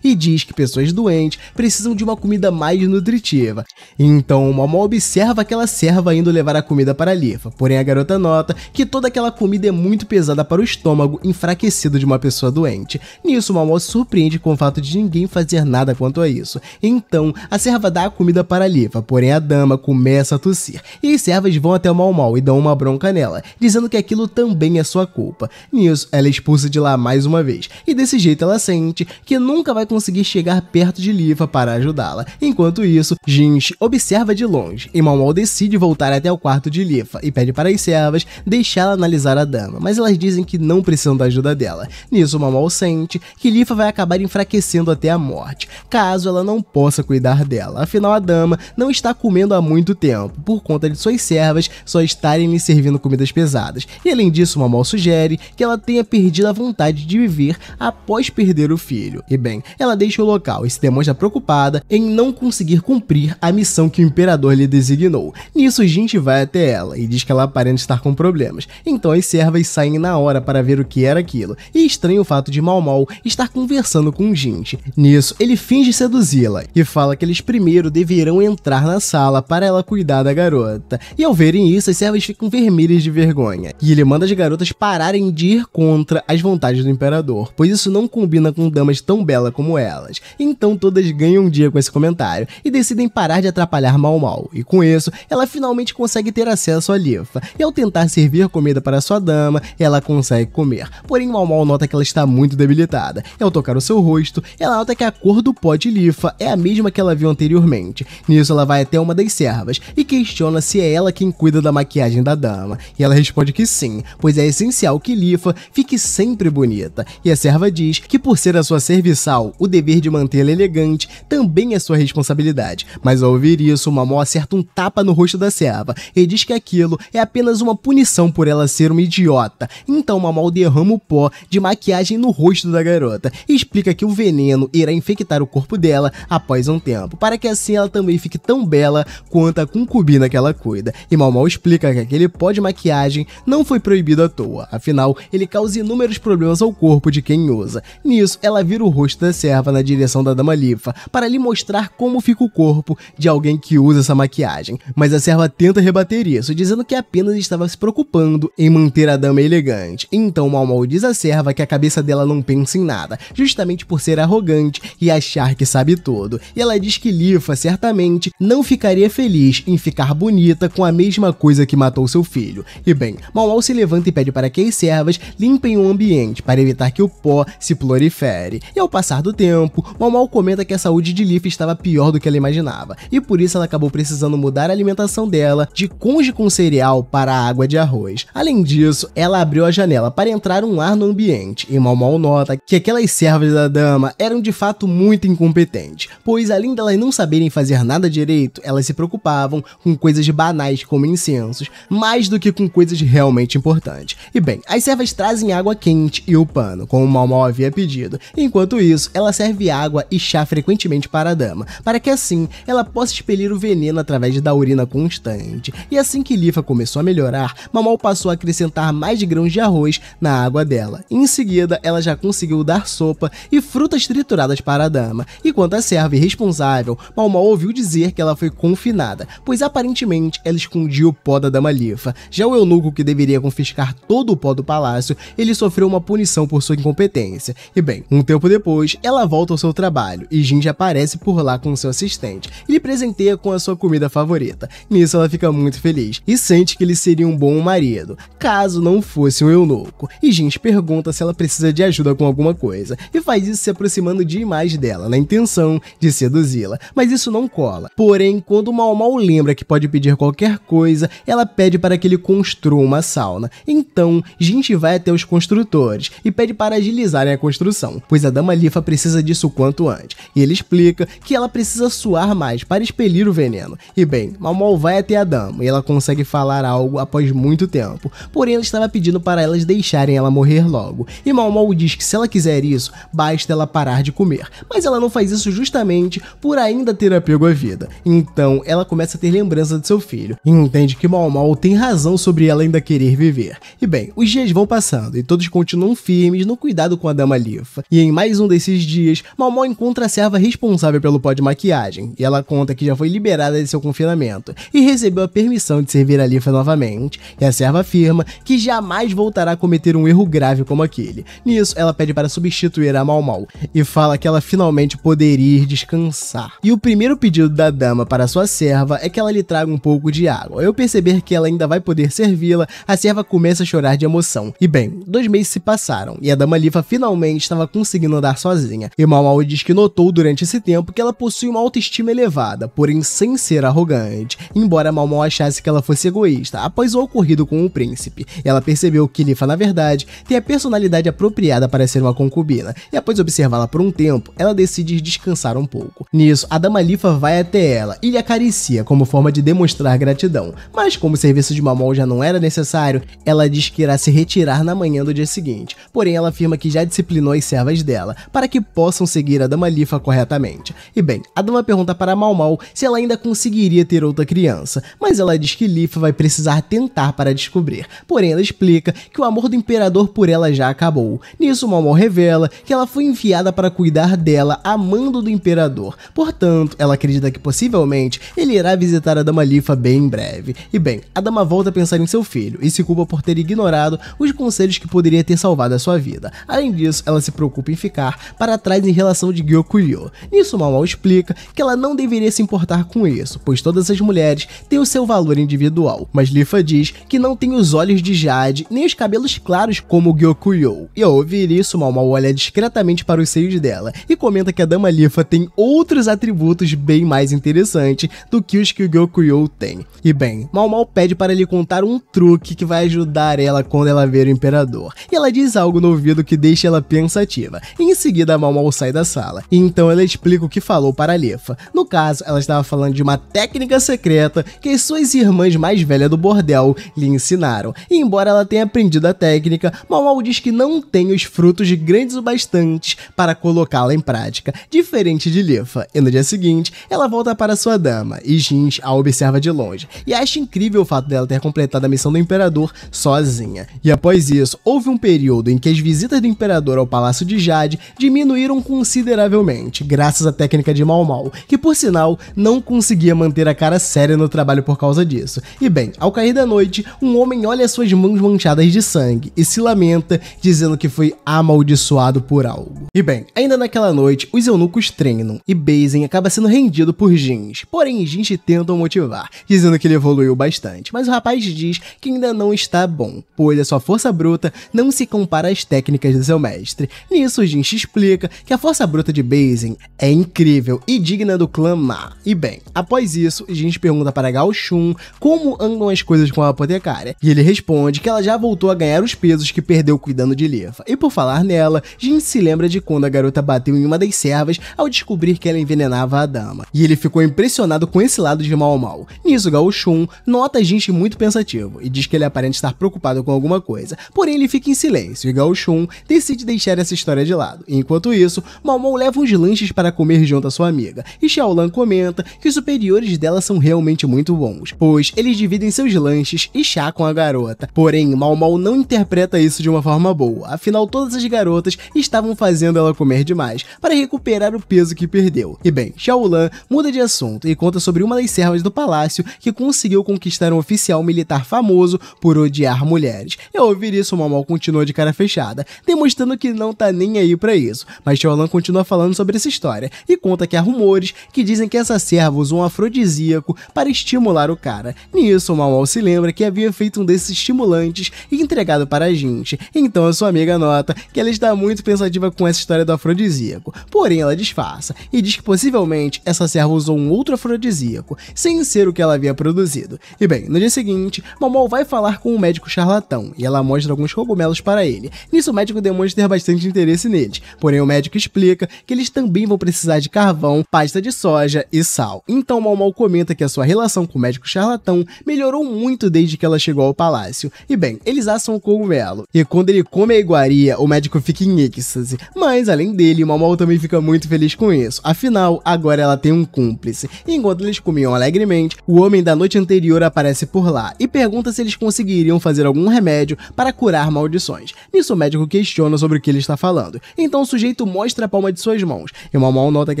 e diz que pessoas doentes precisam de uma comida mais nutritiva. Então, Mal Mal observa aquela serva indo levar a comida para a Lifa, porém a garota nota que toda aquela comida é muito pesada para o estômago enfraquecido de uma pessoa doente. Nisso, Mal Mal se surpreende com o fato de ninguém fazer nada quanto a isso. Então, a serva dá a comida para a Lifa, porém a dama começa a tossir e as servas vão até o Mal Mal e dão uma bronca nela, dizendo que aquilo também é sua culpa. Nisso, ela é expulsa de lá mais uma vez, e desse jeito ela sente que nunca vai conseguir chegar perto de Lifa para ajudá-la. Enquanto isso, Jinx observa de longe, e Mal Mal decide voltar até o quarto de Lifa e pede para as servas deixá-la analisar a dama, mas elas dizem que não precisam da ajuda dela. Nisso, Mal Mal sente que Lifa vai acabar enfraquecendo até a morte, caso ela não possa cuidar dela. Afinal, a dama não está comendo há muito tempo, por conta de suas servas só estarem lhe servindo comidas pesadas. E além disso, Mamol sugere que ela tenha perdido a vontade de viver após perder o filho. E bem, ela deixa o local e se demonstra preocupada em não conseguir cumprir a missão que o imperador lhe designou. Nisso, Gente vai até ela e diz que ela aparenta estar com problemas. Então as servas saem na hora para ver o que era aquilo. E estranha o fato de Mal Mal estar conversando com Gente. Nisso, ele finge seduzi-la e fala que eles primeiro deverão entrar na sala para ela cuidar da garota. E ao verem isso, as servas ficam vermelhas de vergonha. E ele manda as garotas pararem de ir contra as vontades do imperador, pois isso não combina com damas tão belas como elas. Então todas ganham um dia com esse comentário e decidem parar de atrapalhar Mal Mal. E com isso, ela finalmente consegue ter acesso à Lifa. E ao tentar servir comida para sua dama, ela consegue comer. Porém, Mal Mal nota que ela está muito debilitada. E ao tocar o seu rosto, ela nota que a cor do pó de Lifa é a mesma que ela viu anteriormente. Nisso, ela vai até uma das servas e questiona questiona se é ela quem cuida da maquiagem da dama, e ela responde que sim, pois é essencial que Lifa fique sempre bonita, e a serva diz que por ser a sua serviçal, o dever de mantê-la elegante também é sua responsabilidade, mas ao ouvir isso, Mamó acerta um tapa no rosto da serva e diz que aquilo é apenas uma punição por ela ser uma idiota, então Mamó derrama o pó de maquiagem no rosto da garota e explica que o veneno irá infectar o corpo dela após um tempo, para que assim ela também fique tão bela quanto a concubina menina que ela cuida, e Mal Mal explica que aquele pó de maquiagem não foi proibido à toa, afinal, ele causa inúmeros problemas ao corpo de quem usa. Nisso, ela vira o rosto da serva na direção da Dama Lifa, para lhe mostrar como fica o corpo de alguém que usa essa maquiagem, mas a serva tenta rebater isso, dizendo que apenas estava se preocupando em manter a dama elegante. Então Mal Mal diz à serva que a cabeça dela não pensa em nada, justamente por ser arrogante e achar que sabe tudo. E ela diz que Lifa certamente não ficaria feliz em ficar Bonita com a mesma coisa que matou seu filho. E bem, Mauau se levanta e pede para que as servas limpem o ambiente para evitar que o pó se prolifere. E ao passar do tempo, Mauau comenta que a saúde de Leaf estava pior do que ela imaginava, e por isso ela acabou precisando mudar a alimentação dela de conge com cereal para água de arroz. Além disso, ela abriu a janela para entrar um ar no ambiente, e Mauau nota que aquelas servas da dama eram de fato muito incompetentes, pois além delas não saberem fazer nada direito, elas se preocupavam com coisas banais como incensos, mais do que com coisas realmente importantes. E bem, as servas trazem água quente e o pano, como o Mal havia pedido. Enquanto isso, ela serve água e chá frequentemente para a dama, para que assim ela possa expelir o veneno através da urina constante. E assim que Lifa começou a melhorar, Mamal passou a acrescentar mais grãos de arroz na água dela. Em seguida, ela já conseguiu dar sopa e frutas trituradas para a dama. E quanto a serva irresponsável, Mamal ouviu dizer que ela foi confinada, pois a aparentemente ela escondia o pó da Dama Lifa. Já o eunuco que deveria confiscar todo o pó do palácio, ele sofreu uma punição por sua incompetência. E bem, um tempo depois, ela volta ao seu trabalho e Jinja aparece por lá com seu assistente e lhe presenteia com a sua comida favorita. Nisso ela fica muito feliz e sente que ele seria um bom marido, caso não fosse um eunuco. E Jinja pergunta se ela precisa de ajuda com alguma coisa e faz isso se aproximando demais dela, na intenção de seduzi-la. Mas isso não cola. Porém, quando Mal Mal lembra que pode pedir qualquer coisa, ela pede para que ele construa uma sauna. Então, gente vai até os construtores e pede para agilizarem a construção, pois a Dama Lifa precisa disso o quanto antes. E ele explica que ela precisa suar mais para expelir o veneno. E bem, Mal vai até a Dama e ela consegue falar algo após muito tempo, porém ela estava pedindo para elas deixarem ela morrer logo. E Mal diz que se ela quiser isso, basta ela parar de comer. Mas ela não faz isso justamente por ainda ter apego à vida. Então, ela começa a ter lembranças segurança de seu filho e entende que Mal Mal tem razão sobre ela ainda querer viver. E bem, os dias vão passando e todos continuam firmes no cuidado com a Dama Lifa. E em mais um desses dias, Mal Mal encontra a serva responsável pelo pó de maquiagem e ela conta que já foi liberada de seu confinamento e recebeu a permissão de servir a Lifa novamente. E a serva afirma que jamais voltará a cometer um erro grave como aquele. Nisso, ela pede para substituir a Mal Mal e fala que ela finalmente poderia ir descansar. E o primeiro pedido da dama para sua serva é que ela lhe traga um pouco de água. Ao perceber que ela ainda vai poder servi-la, a serva começa a chorar de emoção. E bem, dois meses se passaram, e a dama Lifa finalmente estava conseguindo andar sozinha. E Mal Mal diz que notou durante esse tempo que ela possui uma autoestima elevada, porém sem ser arrogante, embora Mal Mal achasse que ela fosse egoísta após o ocorrido com o príncipe. Ela percebeu que Lifa, na verdade, tem a personalidade apropriada para ser uma concubina, e após observá-la por um tempo, ela decide descansar um pouco. Nisso, a dama Lifa vai até ela e lhe acaricia como forma de de demonstrar gratidão, mas como o serviço de Mamol já não era necessário, ela diz que irá se retirar na manhã do dia seguinte, porém ela afirma que já disciplinou as servas dela, para que possam seguir a Dama Lifa corretamente. E bem, a Dama pergunta para Malmal se ela ainda conseguiria ter outra criança, mas ela diz que Lifa vai precisar tentar para descobrir, porém ela explica que o amor do Imperador por ela já acabou. Nisso, Malmal revela que ela foi enviada para cuidar dela a mando do Imperador, portanto, ela acredita que possivelmente ele irá visitar a Dama Lifa bem em breve. E bem, a Dama volta a pensar em seu filho e se culpa por ter ignorado os conselhos que poderia ter salvado a sua vida. Além disso, ela se preocupa em ficar para trás em relação de Gyokuyo. Nisso, Mal explica que ela não deveria se importar com isso, pois todas as mulheres têm o seu valor individual. Mas Lifa diz que não tem os olhos de Jade nem os cabelos claros como Gyokuyo. E ao ouvir isso, Mal olha discretamente para os seios dela e comenta que a Dama Lifa tem outros atributos bem mais interessantes do que os que o Gyokuyo Kuryou tem. E bem, Mal Mal pede para lhe contar um truque que vai ajudar ela quando ela ver o imperador. E ela diz algo no ouvido que deixa ela pensativa. E em seguida, Mal Mal sai da sala. E então ela explica o que falou para Lefa. No caso, ela estava falando de uma técnica secreta que as suas irmãs mais velhas do bordel lhe ensinaram. E embora ela tenha aprendido a técnica, Mal Mal diz que não tem os frutos grandes o bastante para colocá-la em prática, diferente de Lefa. E no dia seguinte, ela volta para sua dama e Jins ao observa de longe, e acha incrível o fato dela ter completado a missão do Imperador sozinha. E após isso, houve um período em que as visitas do Imperador ao Palácio de Jade diminuíram consideravelmente, graças à técnica de Mal Mal, que por sinal não conseguia manter a cara séria no trabalho por causa disso. E bem, ao cair da noite, um homem olha suas mãos manchadas de sangue e se lamenta, dizendo que foi amaldiçoado por algo. E bem, ainda naquela noite, os eunucos treinam e Bazen acaba sendo rendido por Jinx, porém Jinx tenta motivar dizendo que ele evoluiu bastante, mas o rapaz diz que ainda não está bom, pois a sua força bruta não se compara às técnicas do seu mestre. Nisso, se explica que a força bruta de Basin é incrível e digna do clã Ma. E bem, após isso, Jinx pergunta para Gao Shun como andam as coisas com a apotecária, e ele responde que ela já voltou a ganhar os pesos que perdeu cuidando de Lifa. E por falar nela, Jin se lembra de quando a garota bateu em uma das servas ao descobrir que ela envenenava a dama. E ele ficou impressionado com esse lado de Mao ao mal. Nisso, Gaoshun nota Jinshi muito pensativo e diz que ele aparenta estar preocupado com alguma coisa, porém ele fica em silêncio e Gaoshun decide deixar essa história de lado. Enquanto isso, Mao leva uns lanches para comer junto à sua amiga e Xiaolan comenta que os superiores dela são realmente muito bons, pois eles dividem seus lanches e chá com a garota. Porém, Mao não interpreta isso de uma forma boa, afinal todas as garotas estavam fazendo ela comer demais para recuperar o peso que perdeu. E bem, Xiaolan muda de assunto e conta sobre uma das servas do do palácio que conseguiu conquistar um oficial militar famoso por odiar mulheres. Ao ouvir isso, o Mamal continuou de cara fechada, demonstrando que não tá nem aí para isso. Mas Tiolan continua falando sobre essa história e conta que há rumores que dizem que essa serva usou um afrodisíaco para estimular o cara. Nisso, o Mamal se lembra que havia feito um desses estimulantes e entregado para a gente. Então a sua amiga nota que ela está muito pensativa com essa história do afrodisíaco. Porém, ela disfarça e diz que possivelmente essa serva usou um outro afrodisíaco. Sem vencer o que ela havia produzido. E bem, no dia seguinte, Momol vai falar com um médico charlatão e ela mostra alguns cogumelos para ele. Nisso, o médico demonstra ter bastante interesse neles, porém, o médico explica que eles também vão precisar de carvão, pasta de soja e sal. Então, Momol comenta que a sua relação com o médico charlatão melhorou muito desde que ela chegou ao palácio. E bem, eles assam o cogumelo, e quando ele come a iguaria, o médico fica em êxtase. Mas, além dele, Momol também fica muito feliz com isso, afinal, agora ela tem um cúmplice. E enquanto eles comiam alegremente, o homem da noite anterior aparece por lá e pergunta se eles conseguiriam fazer algum remédio para curar maldições. Nisso, o médico questiona sobre o que ele está falando. Então, o sujeito mostra a palma de suas mãos e uma mal nota que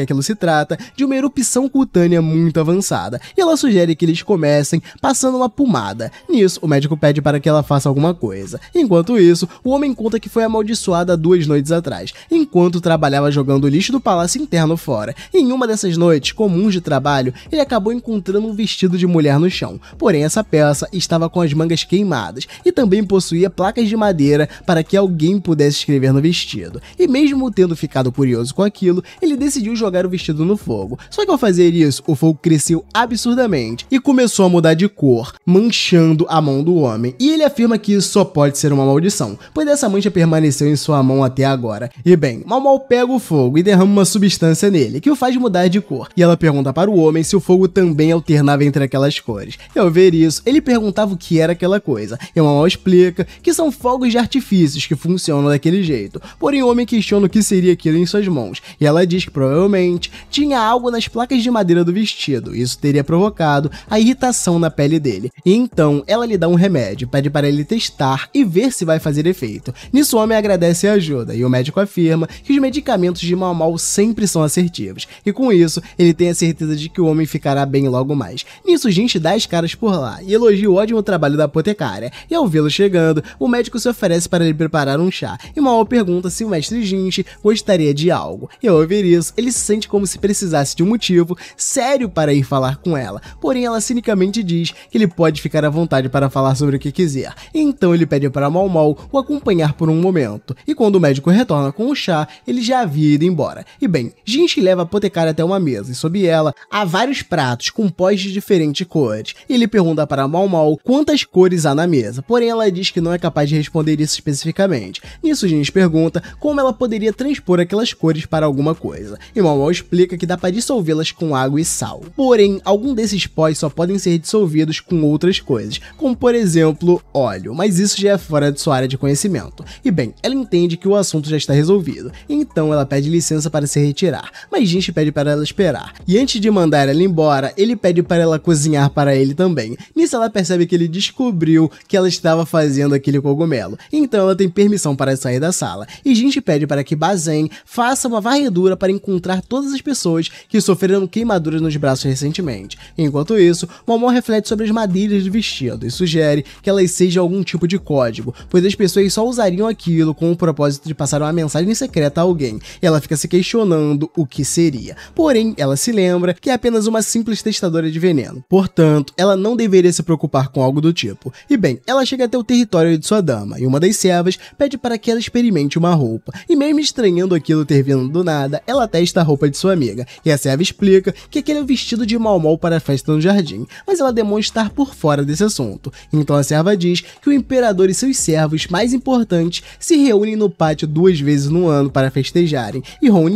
aquilo se trata de uma erupção cutânea muito avançada e ela sugere que eles comecem passando uma pomada. Nisso, o médico pede para que ela faça alguma coisa. Enquanto isso, o homem conta que foi amaldiçoada duas noites atrás, enquanto trabalhava jogando o lixo do palácio interno fora. E em uma dessas noites comuns de trabalho, ele acabou encontrando encontrando um vestido de mulher no chão. Porém, essa peça estava com as mangas queimadas e também possuía placas de madeira para que alguém pudesse escrever no vestido. E mesmo tendo ficado curioso com aquilo, ele decidiu jogar o vestido no fogo. Só que ao fazer isso, o fogo cresceu absurdamente e começou a mudar de cor, manchando a mão do homem. E ele afirma que isso só pode ser uma maldição, pois essa mancha permaneceu em sua mão até agora. E bem, Mal Mal pega o fogo e derrama uma substância nele, que o faz mudar de cor. E ela pergunta para o homem se o fogo também é o alternava entre aquelas cores. E ao ver isso, ele perguntava o que era aquela coisa. E Mamal explica que são fogos de artifícios que funcionam daquele jeito. Porém, o homem questiona o que seria aquilo em suas mãos. E ela diz que provavelmente tinha algo nas placas de madeira do vestido. Isso teria provocado a irritação na pele dele. E então, ela lhe dá um remédio, pede para ele testar e ver se vai fazer efeito. Nisso, o homem agradece e ajuda. E o médico afirma que os medicamentos de Mamal sempre são assertivos. E com isso, ele tem a certeza de que o homem ficará bem logo mais. Nisso, gente dá as caras por lá e elogia o ótimo trabalho da apotecária. E ao vê-lo chegando, o médico se oferece para lhe preparar um chá e Mal pergunta se o mestre Jinchi gostaria de algo. E ao ouvir isso, ele se sente como se precisasse de um motivo sério para ir falar com ela, porém ela cinicamente diz que ele pode ficar à vontade para falar sobre o que quiser. Então ele pede para Mal Mal o acompanhar por um momento, e quando o médico retorna com o chá, ele já havia ido embora. E bem, Jinchi leva a apotecária até uma mesa e sob ela há vários pratos com pó boys de diferentes cores. Ele pergunta para Mal Mal quantas cores há na mesa, porém ela diz que não é capaz de responder isso especificamente. Nisso, Jin pergunta como ela poderia transpor aquelas cores para alguma coisa, e Mal Mal explica que dá para dissolvê-las com água e sal. Porém, algum desses pós só podem ser dissolvidos com outras coisas, como por exemplo óleo, mas isso já é fora de sua área de conhecimento. E bem, ela entende que o assunto já está resolvido, então ela pede licença para se retirar, mas Jin pede para ela esperar. E antes de mandar ela embora, ele pede pede para ela cozinhar para ele também. Nisso ela percebe que ele descobriu que ela estava fazendo aquele cogumelo. Então ela tem permissão para sair da sala. E Gente pede para que Bazen faça uma varredura para encontrar todas as pessoas que sofreram queimaduras nos braços recentemente. Enquanto isso, Momon reflete sobre as madeiras do vestido e sugere que elas sejam algum tipo de código, pois as pessoas só usariam aquilo com o propósito de passar uma mensagem secreta a alguém. E ela fica se questionando o que seria. Porém, ela se lembra que é apenas uma simples testadora portadora de veneno. Portanto, ela não deveria se preocupar com algo do tipo. E bem, ela chega até o território de sua dama, e uma das servas pede para que ela experimente uma roupa. E mesmo estranhando aquilo ter vindo do nada, ela testa a roupa de sua amiga, e a serva explica que aquele é o vestido de Malmol para a festa no jardim, mas ela demonstra estar por fora desse assunto. Então a serva diz que o imperador e seus servos mais importantes se reúnem no pátio duas vezes no ano para festejarem, e Ron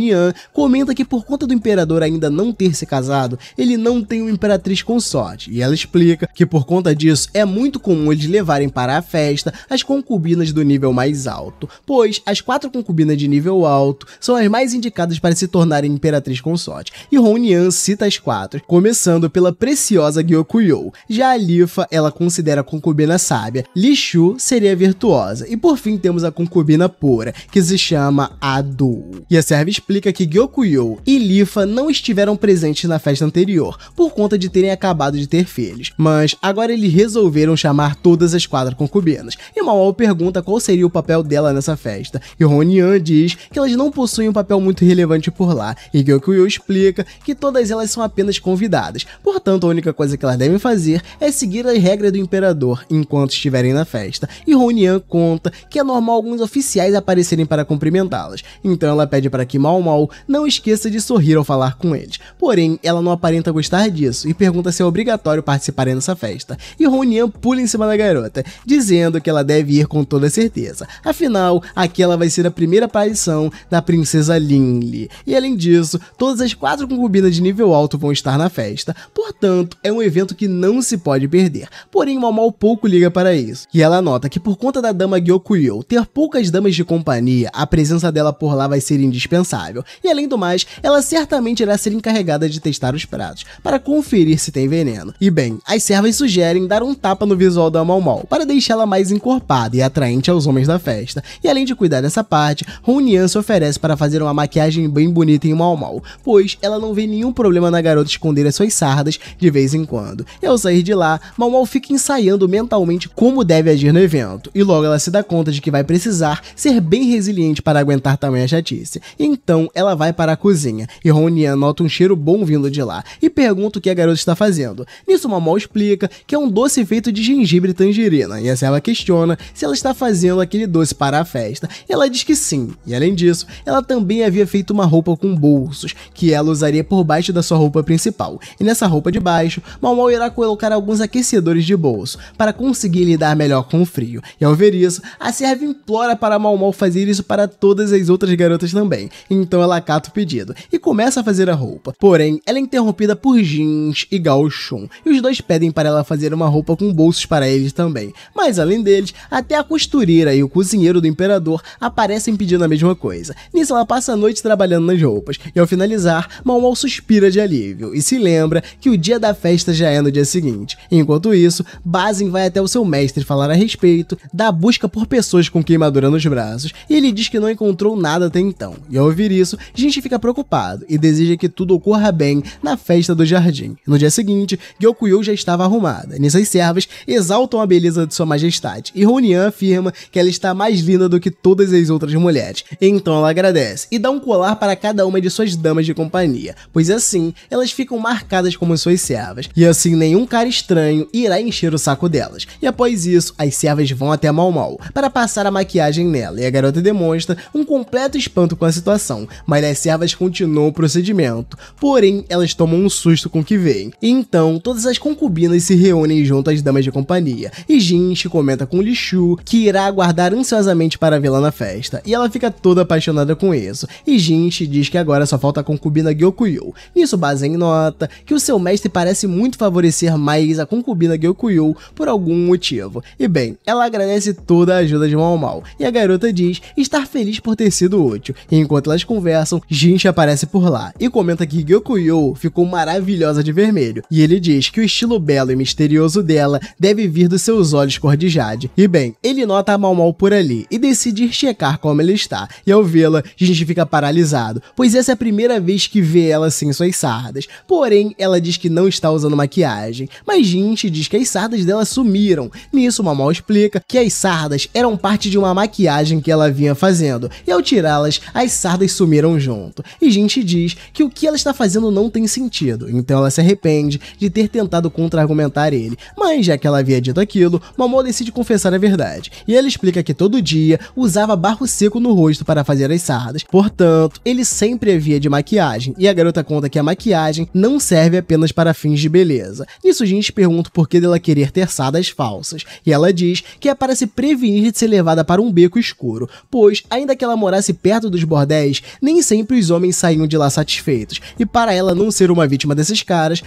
comenta que por conta do imperador ainda não ter se casado, ele não tem um imperatriz consorte, e ela explica que por conta disso é muito comum eles levarem para a festa as concubinas do nível mais alto, pois as quatro concubinas de nível alto são as mais indicadas para se tornarem imperatriz consorte, e Ronian cita as quatro, começando pela preciosa Gyokuyo. Já a Lifa, ela considera a concubina sábia, Lishu seria virtuosa, e por fim temos a concubina pura, que se chama Adu. E a serva explica que Gyokuyo e Lifa não estiveram presentes na festa anterior, por conta conta de terem acabado de ter filhos, mas agora eles resolveram chamar todas as quatro concubinas. E Mawal pergunta qual seria o papel dela nessa festa, e Ronian diz que elas não possuem um papel muito relevante por lá, e Gyokuyo é explica que todas elas são apenas convidadas, portanto a única coisa que elas devem fazer é seguir as regras do imperador enquanto estiverem na festa, e Ronian conta que é normal alguns oficiais aparecerem para cumprimentá-las, então ela pede para que Mal Mal não esqueça de sorrir ao falar com eles, porém ela não aparenta gostar disso, isso e pergunta se é obrigatório participar dessa festa. E Ronian pula em cima da garota, dizendo que ela deve ir com toda certeza. Afinal, aqui ela vai ser a primeira aparição da princesa Linli. E além disso, todas as quatro concubinas de nível alto vão estar na festa. Portanto, é um evento que não se pode perder. Porém, Mal Mal pouco liga para isso. E ela nota que por conta da dama Gyokuyo ter poucas damas de companhia, a presença dela por lá vai ser indispensável. E além do mais, ela certamente irá ser encarregada de testar os pratos, para conferir se tem veneno. E bem, as servas sugerem dar um tapa no visual da Mal Mal para deixá-la mais encorpada e atraente aos homens da festa. E além de cuidar dessa parte, Ronian se oferece para fazer uma maquiagem bem bonita em Mal Mal, pois ela não vê nenhum problema na garota esconder as suas sardas de vez em quando. E ao sair de lá, Mal Mal fica ensaiando mentalmente como deve agir no evento, e logo ela se dá conta de que vai precisar ser bem resiliente para aguentar tamanha chatice. Então ela vai para a cozinha, e Ronian nota um cheiro bom vindo de lá, e pergunta o que a garota está fazendo. Nisso, Momol explica que é um doce feito de gengibre e tangerina, e a serva questiona se ela está fazendo aquele doce para a festa. E ela diz que sim, e além disso, ela também havia feito uma roupa com bolsos, que ela usaria por baixo da sua roupa principal. E nessa roupa de baixo, Momol irá colocar alguns aquecedores de bolso, para conseguir lidar melhor com o frio. E ao ver isso, a serva implora para Momol fazer isso para todas as outras garotas também. Então ela acata o pedido, e começa a fazer a roupa. Porém, ela é interrompida por Jin, e Gao Shun, e os dois pedem para ela fazer uma roupa com bolsos para eles também. Mas além deles, até a costureira e o cozinheiro do imperador aparecem pedindo a mesma coisa. Nisso ela passa a noite trabalhando nas roupas, e ao finalizar, Mao Mao suspira de alívio e se lembra que o dia da festa já é no dia seguinte. Enquanto isso, Basin vai até o seu mestre falar a respeito da busca por pessoas com queimadura nos braços, e ele diz que não encontrou nada até então. E ao ouvir isso, gente fica preocupado e deseja que tudo ocorra bem na festa do jardim. No dia seguinte, Gyokuyo já estava arrumada. Nessas servas exaltam a beleza de sua majestade, e Ronian afirma que ela está mais linda do que todas as outras mulheres. Então ela agradece e dá um colar para cada uma de suas damas de companhia, pois assim elas ficam marcadas como suas servas, e assim nenhum cara estranho irá encher o saco delas. E após isso, as servas vão até Mal Mal para passar a maquiagem nela, e a garota demonstra um completo espanto com a situação, mas as servas continuam o procedimento. Porém, elas tomam um susto com o que que vem. Então, todas as concubinas se reúnem junto às damas de companhia, e Jinshi comenta com Lishu que irá aguardar ansiosamente para vê-la na festa, e ela fica toda apaixonada com isso, e Jinshi diz que agora só falta a concubina Gyokuyo. Nisso, Bazen nota que o seu mestre parece muito favorecer mais a concubina Gyokuyo por algum motivo, e bem, ela agradece toda a ajuda de Mal e a garota diz estar feliz por ter sido útil, e enquanto elas conversam, Jinshi aparece por lá, e comenta que Gyokuyo ficou maravilhosa de vermelho, e ele diz que o estilo belo e misterioso dela deve vir dos seus olhos cor de jade. E bem, ele nota a Mal Mal por ali e decide ir checar como ela está, e ao vê-la, gente fica paralisado, pois essa é a primeira vez que vê ela sem suas sardas. Porém, ela diz que não está usando maquiagem, mas gente diz que as sardas dela sumiram. Nisso, Mamal explica que as sardas eram parte de uma maquiagem que ela vinha fazendo, e ao tirá-las, as sardas sumiram junto. E gente diz que o que ela está fazendo não tem sentido, então ela se arrepende de ter tentado contra-argumentar ele, mas já que ela havia dito aquilo, Momo decide confessar a verdade, e ela explica que todo dia usava barro seco no rosto para fazer as sardas, portanto, ele sempre havia de maquiagem, e a garota conta que a maquiagem não serve apenas para fins de beleza. Nisso, gente pergunta por que dela querer ter sardas falsas, e ela diz que é para se prevenir de ser levada para um beco escuro, pois, ainda que ela morasse perto dos bordéis, nem sempre os homens saíam de lá satisfeitos, e para ela não ser uma vítima desses caras, caras,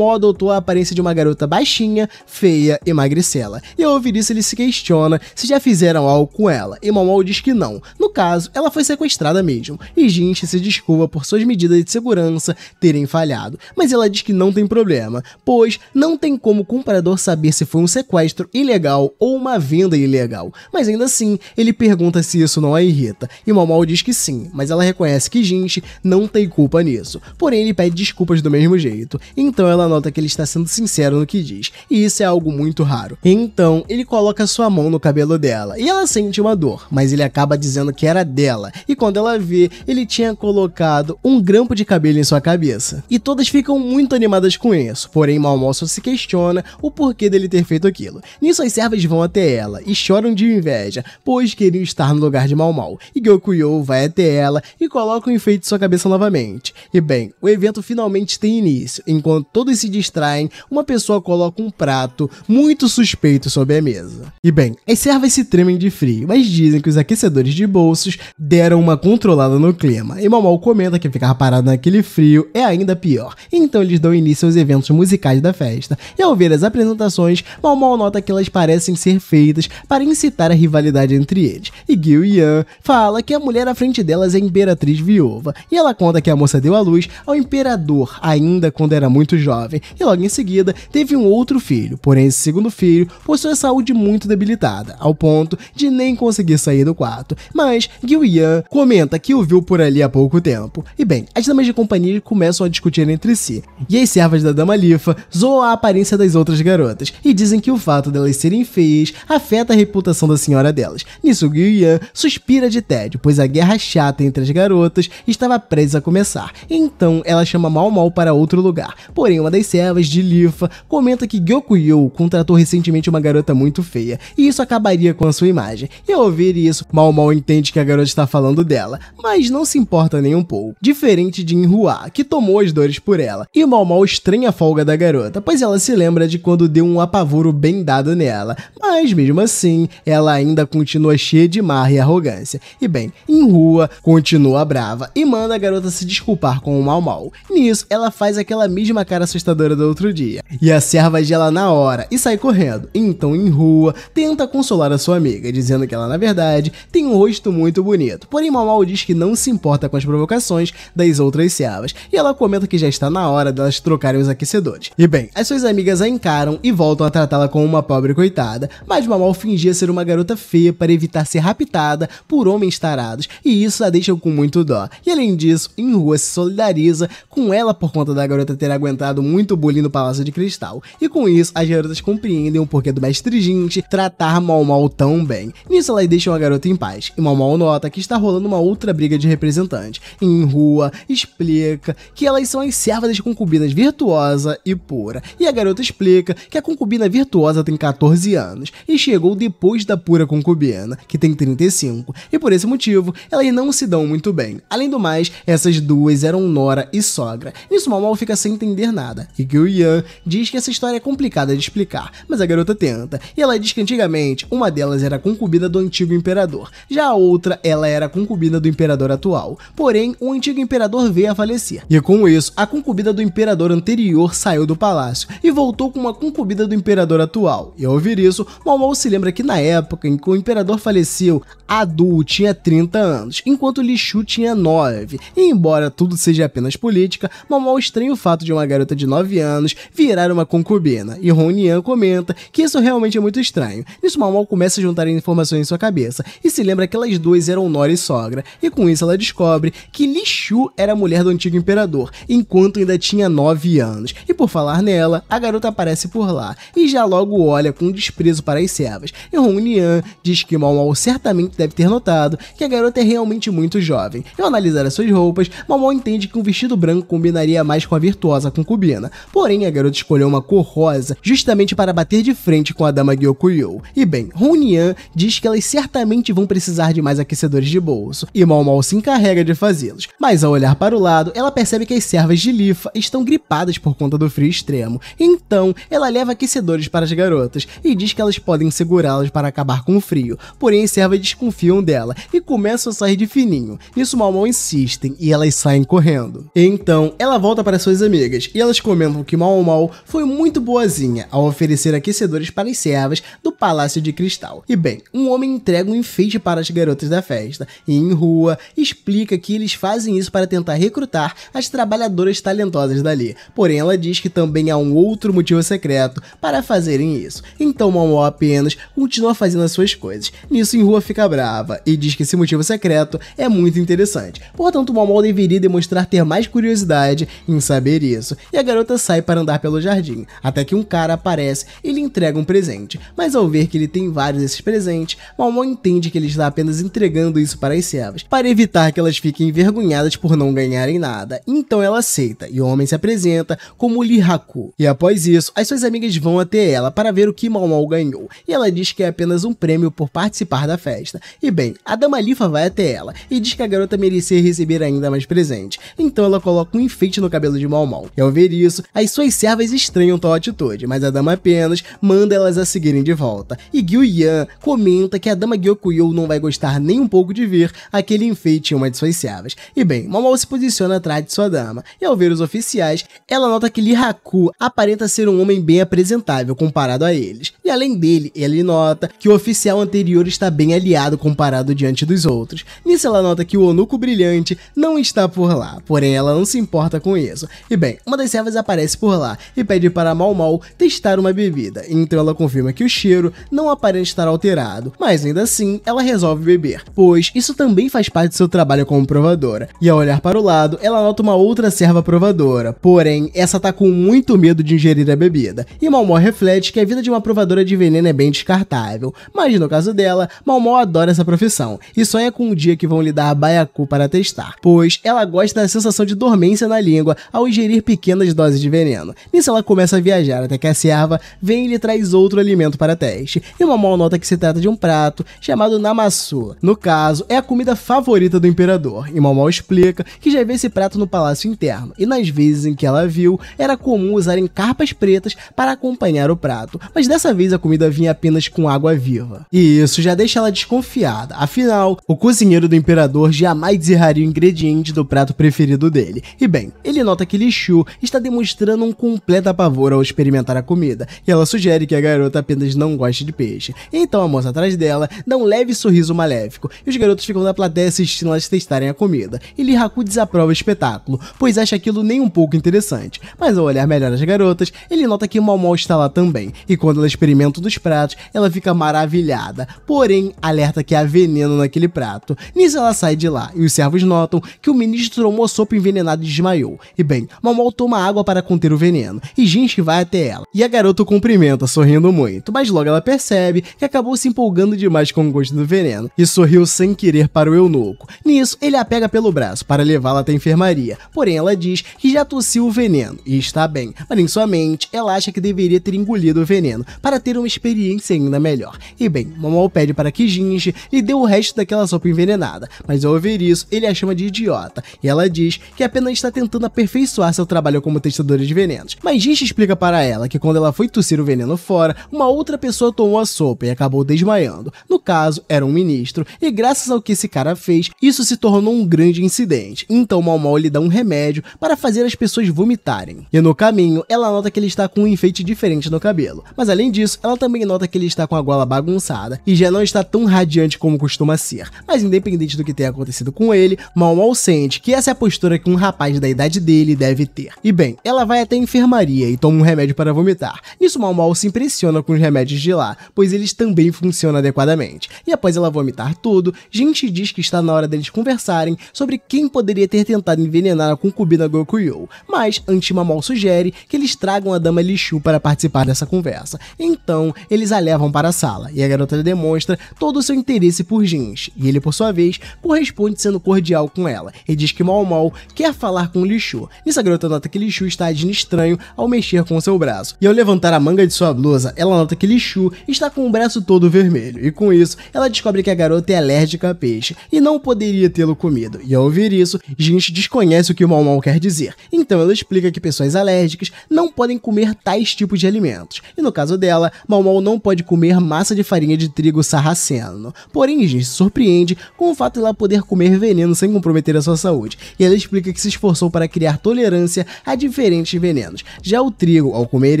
adotou a aparência de uma garota baixinha, feia e magricela. E ao ouvir isso, ele se questiona se já fizeram algo com ela, e Malmó diz que não. No caso, ela foi sequestrada mesmo, e Jinx se desculpa por suas medidas de segurança terem falhado, mas ela diz que não tem problema, pois não tem como o comprador saber se foi um sequestro ilegal ou uma venda ilegal. Mas ainda assim, ele pergunta se isso não a irrita, e Malmol diz que sim, mas ela reconhece que Jinx não tem culpa nisso. Porém, ele pede desculpas do mesmo jeito então ela nota que ele está sendo sincero no que diz, e isso é algo muito raro. Então, ele coloca sua mão no cabelo dela, e ela sente uma dor, mas ele acaba dizendo que era dela, e quando ela vê, ele tinha colocado um grampo de cabelo em sua cabeça. E todas ficam muito animadas com isso, porém Malmol só se questiona o porquê dele ter feito aquilo. Nisso as servas vão até ela, e choram de inveja, pois queriam estar no lugar de Malmal, e Gokuyo vai até ela e coloca o um enfeite em sua cabeça novamente. E bem, o evento finalmente tem início, enquanto todos se distraem, uma pessoa coloca um prato muito suspeito sobre a mesa. E bem, as servas se tremem de frio, mas dizem que os aquecedores de bolsos deram uma controlada no clima, e Momol comenta que ficar parado naquele frio é ainda pior, então eles dão início aos eventos musicais da festa, e ao ver as apresentações, Momol nota que elas parecem ser feitas para incitar a rivalidade entre eles, e Gil Yan fala que a mulher à frente delas é a Imperatriz Viúva, e ela conta que a moça deu à luz ao Imperador, ainda quando era era muito jovem e logo em seguida teve um outro filho, porém esse segundo filho possui saúde muito debilitada, ao ponto de nem conseguir sair do quarto, mas Gil Yan comenta que o viu por ali há pouco tempo. E bem, as damas de companhia começam a discutir entre si, e as servas da dama Lifa zoam a aparência das outras garotas e dizem que o fato delas serem feias afeta a reputação da senhora delas. Nisso Gil Yan suspira de tédio, pois a guerra chata entre as garotas estava prestes a começar, então ela chama Mal Mal para outro lugar Porém, uma das servas de Lifa comenta que Gyokuyo contratou recentemente uma garota muito feia, e isso acabaria com a sua imagem. E ao ouvir isso, mal mal entende que a garota está falando dela, mas não se importa nem um pouco. Diferente de Inhua, que tomou as dores por ela, e mal mal estranha a folga da garota, pois ela se lembra de quando deu um apavoro bem dado nela, mas mesmo assim, ela ainda continua cheia de marra e arrogância. E bem, Inhua continua brava e manda a garota se desculpar com o mal mal. Nisso, ela faz aquela mesma cara assustadora do outro dia. E a serva gela na hora e sai correndo. Então, em rua, tenta consolar a sua amiga, dizendo que ela, na verdade, tem um rosto muito bonito. Porém, Mamal diz que não se importa com as provocações das outras servas, e ela comenta que já está na hora delas trocarem os aquecedores. E bem, as suas amigas a encaram e voltam a tratá-la como uma pobre coitada, mas Mamal fingia ser uma garota feia para evitar ser raptada por homens tarados, e isso a deixa com muito dó. E além disso, em rua se solidariza com ela por conta da garota ter ter aguentado muito bullying no Palácio de Cristal. E com isso, as garotas compreendem o porquê do mestre Jinx tratar Mal Mal tão bem. Nisso, elas deixam a garota em paz, e Mal Mal nota que está rolando uma outra briga de representante E em rua, explica que elas são as servas de concubinas virtuosa e pura. E a garota explica que a concubina virtuosa tem 14 anos e chegou depois da pura concubina, que tem 35, e por esse motivo elas não se dão muito bem. Além do mais, essas duas eram Nora e sogra. Nisso, Mal Mal fica sem entender nada. E Yan diz que essa história é complicada de explicar, mas a garota tenta, e ela diz que antigamente uma delas era concubina do antigo imperador, já a outra ela era concubina do imperador atual. Porém, o antigo imperador veio a falecer, e com isso, a concubina do imperador anterior saiu do palácio e voltou com uma concubina do imperador atual. E ao ouvir isso, Momo se lembra que na época em que o imperador faleceu, Adul tinha 30 anos, enquanto Lixu tinha 9. E embora tudo seja apenas política, Momo estranha o fato fato de uma garota de 9 anos virar uma concubina, e Ronian comenta que isso realmente é muito estranho. Nisso, Mamal começa a juntar informações em sua cabeça e se lembra que elas duas eram Nora e sogra, e com isso ela descobre que Lixu era a mulher do antigo imperador, enquanto ainda tinha 9 anos, e por falar nela, a garota aparece por lá e já logo olha com desprezo para as servas, e Ronian diz que Mamal certamente deve ter notado que a garota é realmente muito jovem. Ao analisar as suas roupas, Mamal entende que um vestido branco combinaria mais com a virtuosa rosa concubina. Porém, a garota escolheu uma cor rosa justamente para bater de frente com a dama Gyokuyo. E bem, Ronian diz que elas certamente vão precisar de mais aquecedores de bolso, e Mal Mal se encarrega de fazê-los. Mas ao olhar para o lado, ela percebe que as servas de Lifa estão gripadas por conta do frio extremo. Então, ela leva aquecedores para as garotas e diz que elas podem segurá-las para acabar com o frio. Porém, as servas desconfiam dela e começam a sair de fininho. Nisso, Mal Mal insistem e elas saem correndo. Então, ela volta para suas amigas e elas comentam que Mal Mal foi muito boazinha ao oferecer aquecedores para as servas do Palácio de Cristal. E bem, um homem entrega um enfeite para as garotas da festa, e em rua explica que eles fazem isso para tentar recrutar as trabalhadoras talentosas dali. Porém, ela diz que também há um outro motivo secreto para fazerem isso. Então Mal Mal apenas continua fazendo as suas coisas. Nisso, em rua fica brava e diz que esse motivo secreto é muito interessante. Portanto, Mal Mal deveria demonstrar ter mais curiosidade em saber isso e a garota sai para andar pelo jardim, até que um cara aparece e lhe entrega um presente. Mas ao ver que ele tem vários desses presentes, Malmon entende que ele está apenas entregando isso para as servas, para evitar que elas fiquem envergonhadas por não ganharem nada. Então ela aceita e o homem se apresenta como Lihaku. E após isso, as suas amigas vão até ela para ver o que Malmon ganhou, e ela diz que é apenas um prêmio por participar da festa. E bem, a dama Lifa vai até ela e diz que a garota merecia receber ainda mais presente. Então ela coloca um enfeite no cabelo de Malmon mal. E ao ver isso, as suas servas estranham tal atitude, mas a dama apenas manda elas a seguirem de volta. E Gyu Yan comenta que a dama Gyokuyo não vai gostar nem um pouco de ver aquele enfeite em uma de suas servas. E bem, Momol se posiciona atrás de sua dama, e ao ver os oficiais, ela nota que Lee Haku aparenta ser um homem bem apresentável comparado a eles. E além dele, ele nota que o oficial anterior está bem aliado comparado diante dos outros. Nisso ela nota que o Onuko Brilhante não está por lá, porém ela não se importa com isso. E bem, uma das servas aparece por lá e pede para Mal Mal testar uma bebida, então ela confirma que o cheiro não aparenta estar alterado, mas ainda assim ela resolve beber, pois isso também faz parte do seu trabalho como provadora. E ao olhar para o lado, ela nota uma outra serva provadora, porém essa tá com muito medo de ingerir a bebida, e Mal Mal reflete que a vida de uma provadora de veneno é bem descartável, mas no caso dela, Mal Mal adora essa profissão e sonha com um dia que vão lhe dar a baiacu para testar, pois ela gosta da sensação de dormência na língua ao ingerir ingerir pequenas doses de veneno. Nisso ela começa a viajar até que a serva vem e lhe traz outro alimento para teste. E uma mal nota que se trata de um prato chamado Namasu. No caso, é a comida favorita do imperador. E Mal explica que já vê esse prato no palácio interno. E nas vezes em que ela viu, era comum usarem carpas pretas para acompanhar o prato. Mas dessa vez a comida vinha apenas com água viva. E isso já deixa ela desconfiada. Afinal, o cozinheiro do imperador jamais erraria o ingrediente do prato preferido dele. E bem, ele nota que lixo está demonstrando um completo apavor ao experimentar a comida, e ela sugere que a garota apenas não goste de peixe. Então a moça atrás dela dá um leve sorriso maléfico, e os garotos ficam na plateia assistindo elas testarem a comida, e Liraku desaprova o espetáculo, pois acha aquilo nem um pouco interessante. Mas ao olhar melhor as garotas, ele nota que Mal Mal está lá também, e quando ela experimenta um dos pratos, ela fica maravilhada, porém alerta que há veneno naquele prato. Nisso ela sai de lá, e os servos notam que o ministro tomou sopa envenenada e desmaiou. E bem, Mal Malmol toma água para conter o veneno, e Jinx vai até ela. E a garota o cumprimenta, sorrindo muito, mas logo ela percebe que acabou se empolgando demais com o gosto do veneno, e sorriu sem querer para o eunuco. Nisso, ele a pega pelo braço para levá-la até a enfermaria, porém ela diz que já tossiu o veneno, e está bem, mas em sua mente, ela acha que deveria ter engolido o veneno, para ter uma experiência ainda melhor. E bem, Malmol pede para que Jinx lhe dê o resto daquela sopa envenenada, mas ao ouvir isso, ele a chama de idiota, e ela diz que apenas está tentando aperfeiçoar seu trabalhou como testadora de venenos. Mas Gish explica para ela que quando ela foi tossir o veneno fora, uma outra pessoa tomou a sopa e acabou desmaiando. No caso, era um ministro, e graças ao que esse cara fez, isso se tornou um grande incidente. Então Mal Mal lhe dá um remédio para fazer as pessoas vomitarem. E no caminho, ela nota que ele está com um enfeite diferente no cabelo. Mas além disso, ela também nota que ele está com a gola bagunçada e já não está tão radiante como costuma ser. Mas independente do que tenha acontecido com ele, Mal Mal sente que essa é a postura que um rapaz da idade dele deve ter. E bem, ela vai até a enfermaria e toma um remédio para vomitar. Isso Mal Mal se impressiona com os remédios de lá, pois eles também funcionam adequadamente. E após ela vomitar tudo, gente diz que está na hora deles conversarem sobre quem poderia ter tentado envenenar a concubina Gokuyo. Mas Antimamal sugere que eles tragam a dama Lichu para participar dessa conversa. Então, eles a levam para a sala e a garota demonstra todo o seu interesse por Jinx. E ele, por sua vez, corresponde sendo cordial com ela e diz que Mal Mal quer falar com Lichu. Nisso a garota garota nota que Lixu está agindo estranho ao mexer com seu braço. E ao levantar a manga de sua blusa, ela nota que Lixu está com o braço todo vermelho. E com isso, ela descobre que a garota é alérgica a peixe e não poderia tê-lo comido. E ao ouvir isso, Ginch desconhece o que o Mau Mau quer dizer. Então ela explica que pessoas alérgicas não podem comer tais tipos de alimentos. E no caso dela, Mau Mau não pode comer massa de farinha de trigo sarraceno. Porém, Ginch se surpreende com o fato de ela poder comer veneno sem comprometer a sua saúde. E ela explica que se esforçou para criar tolerância a diferentes venenos. Já o trigo, ao comer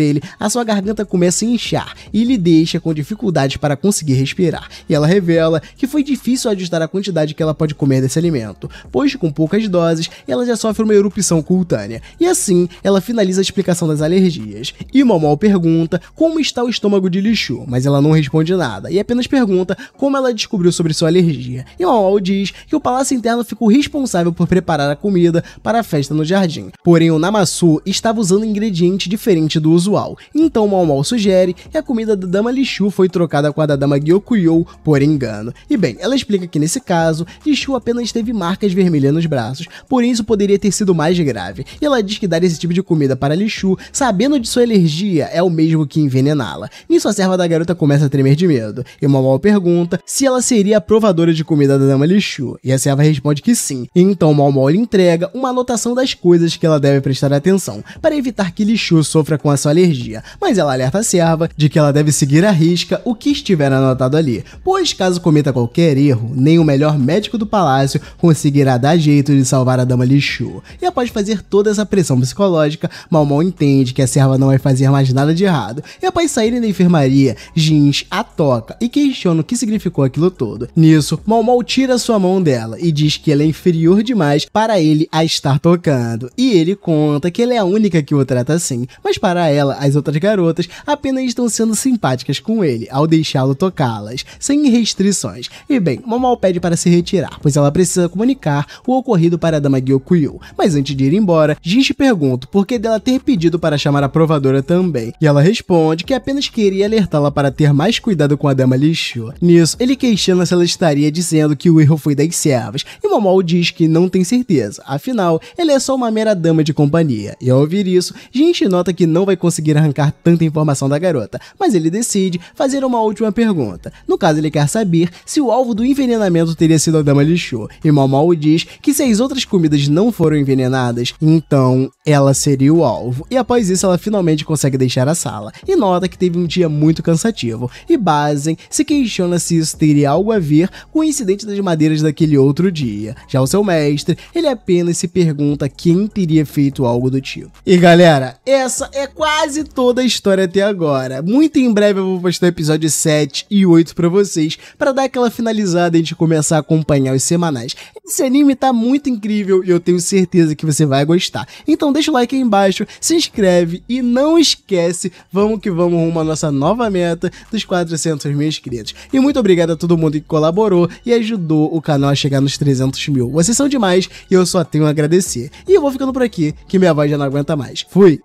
ele, a sua garganta começa a inchar e lhe deixa com dificuldades para conseguir respirar. E ela revela que foi difícil ajustar a quantidade que ela pode comer desse alimento, pois com poucas doses ela já sofre uma erupção cutânea. E assim, ela finaliza a explicação das alergias. E Momol pergunta como está o estômago de Lixu, mas ela não responde nada e apenas pergunta como ela descobriu sobre sua alergia. E Momol diz que o palácio interno ficou responsável por preparar a comida para a festa no jardim. Por Porém, o Namasu estava usando ingrediente diferente do usual, então Mau Mau sugere que a comida da Dama Lichu foi trocada com a da Dama Gyokuyo por engano. E bem, ela explica que nesse caso, Lichu apenas teve marcas vermelhas nos braços, porém isso poderia ter sido mais grave. E ela diz que dar esse tipo de comida para Lichu, sabendo de sua alergia, é o mesmo que envenená-la. Nisso, a serva da garota começa a tremer de medo, e Mau Mau pergunta se ela seria a provadora de comida da Dama Lichu. e a serva responde que sim. Então Mau Mau lhe entrega uma anotação das coisas que ela deve prestar atenção, para evitar que Lixu sofra com a sua alergia, mas ela alerta a serva de que ela deve seguir à risca o que estiver anotado ali, pois caso cometa qualquer erro, nem o melhor médico do palácio conseguirá dar jeito de salvar a dama Lixu. E após fazer toda essa pressão psicológica, Mal Mal entende que a serva não vai fazer mais nada de errado, e após saírem da enfermaria, Jins a toca e questiona o que significou aquilo todo. Nisso, Mal Mal tira sua mão dela e diz que ela é inferior demais para ele a estar tocando, e ele conta que ela é a única que o trata assim, mas para ela, as outras garotas apenas estão sendo simpáticas com ele ao deixá-lo tocá-las, sem restrições. E bem, Momal pede para se retirar, pois ela precisa comunicar o ocorrido para a dama Gyokuyu. Mas antes de ir embora, Jinshi pergunta por que dela ter pedido para chamar a provadora também, e ela responde que apenas queria alertá-la para ter mais cuidado com a dama Lixo. Nisso, ele questiona se ela estaria dizendo que o erro foi das servas, e Momal diz que não tem certeza, afinal, ela é só uma mera dama de companhia. E ao ouvir isso, gente nota que não vai conseguir arrancar tanta informação da garota, mas ele decide fazer uma última pergunta. No caso, ele quer saber se o alvo do envenenamento teria sido a Dama Lishu, e Mau diz que se as outras comidas não foram envenenadas, então ela seria o alvo. E após isso, ela finalmente consegue deixar a sala, e nota que teve um dia muito cansativo, e Bazen se questiona se isso teria algo a ver com o incidente das madeiras daquele outro dia. Já o seu mestre, ele apenas se pergunta quem teria feito algo do tipo. E galera, essa é quase toda a história até agora. Muito em breve eu vou postar episódio 7 e 8 para vocês, para dar aquela finalizada e a gente começar a acompanhar os semanais. Esse anime tá muito incrível e eu tenho certeza que você vai gostar. Então deixa o like aí embaixo, se inscreve e não esquece, vamos que vamos rumo à nossa nova meta dos 400 mil inscritos. E muito obrigado a todo mundo que colaborou e ajudou o canal a chegar nos 300 mil. Vocês são demais e eu só tenho a agradecer. E eu vou ficando por aqui que minha voz já não aguenta mais. Fui!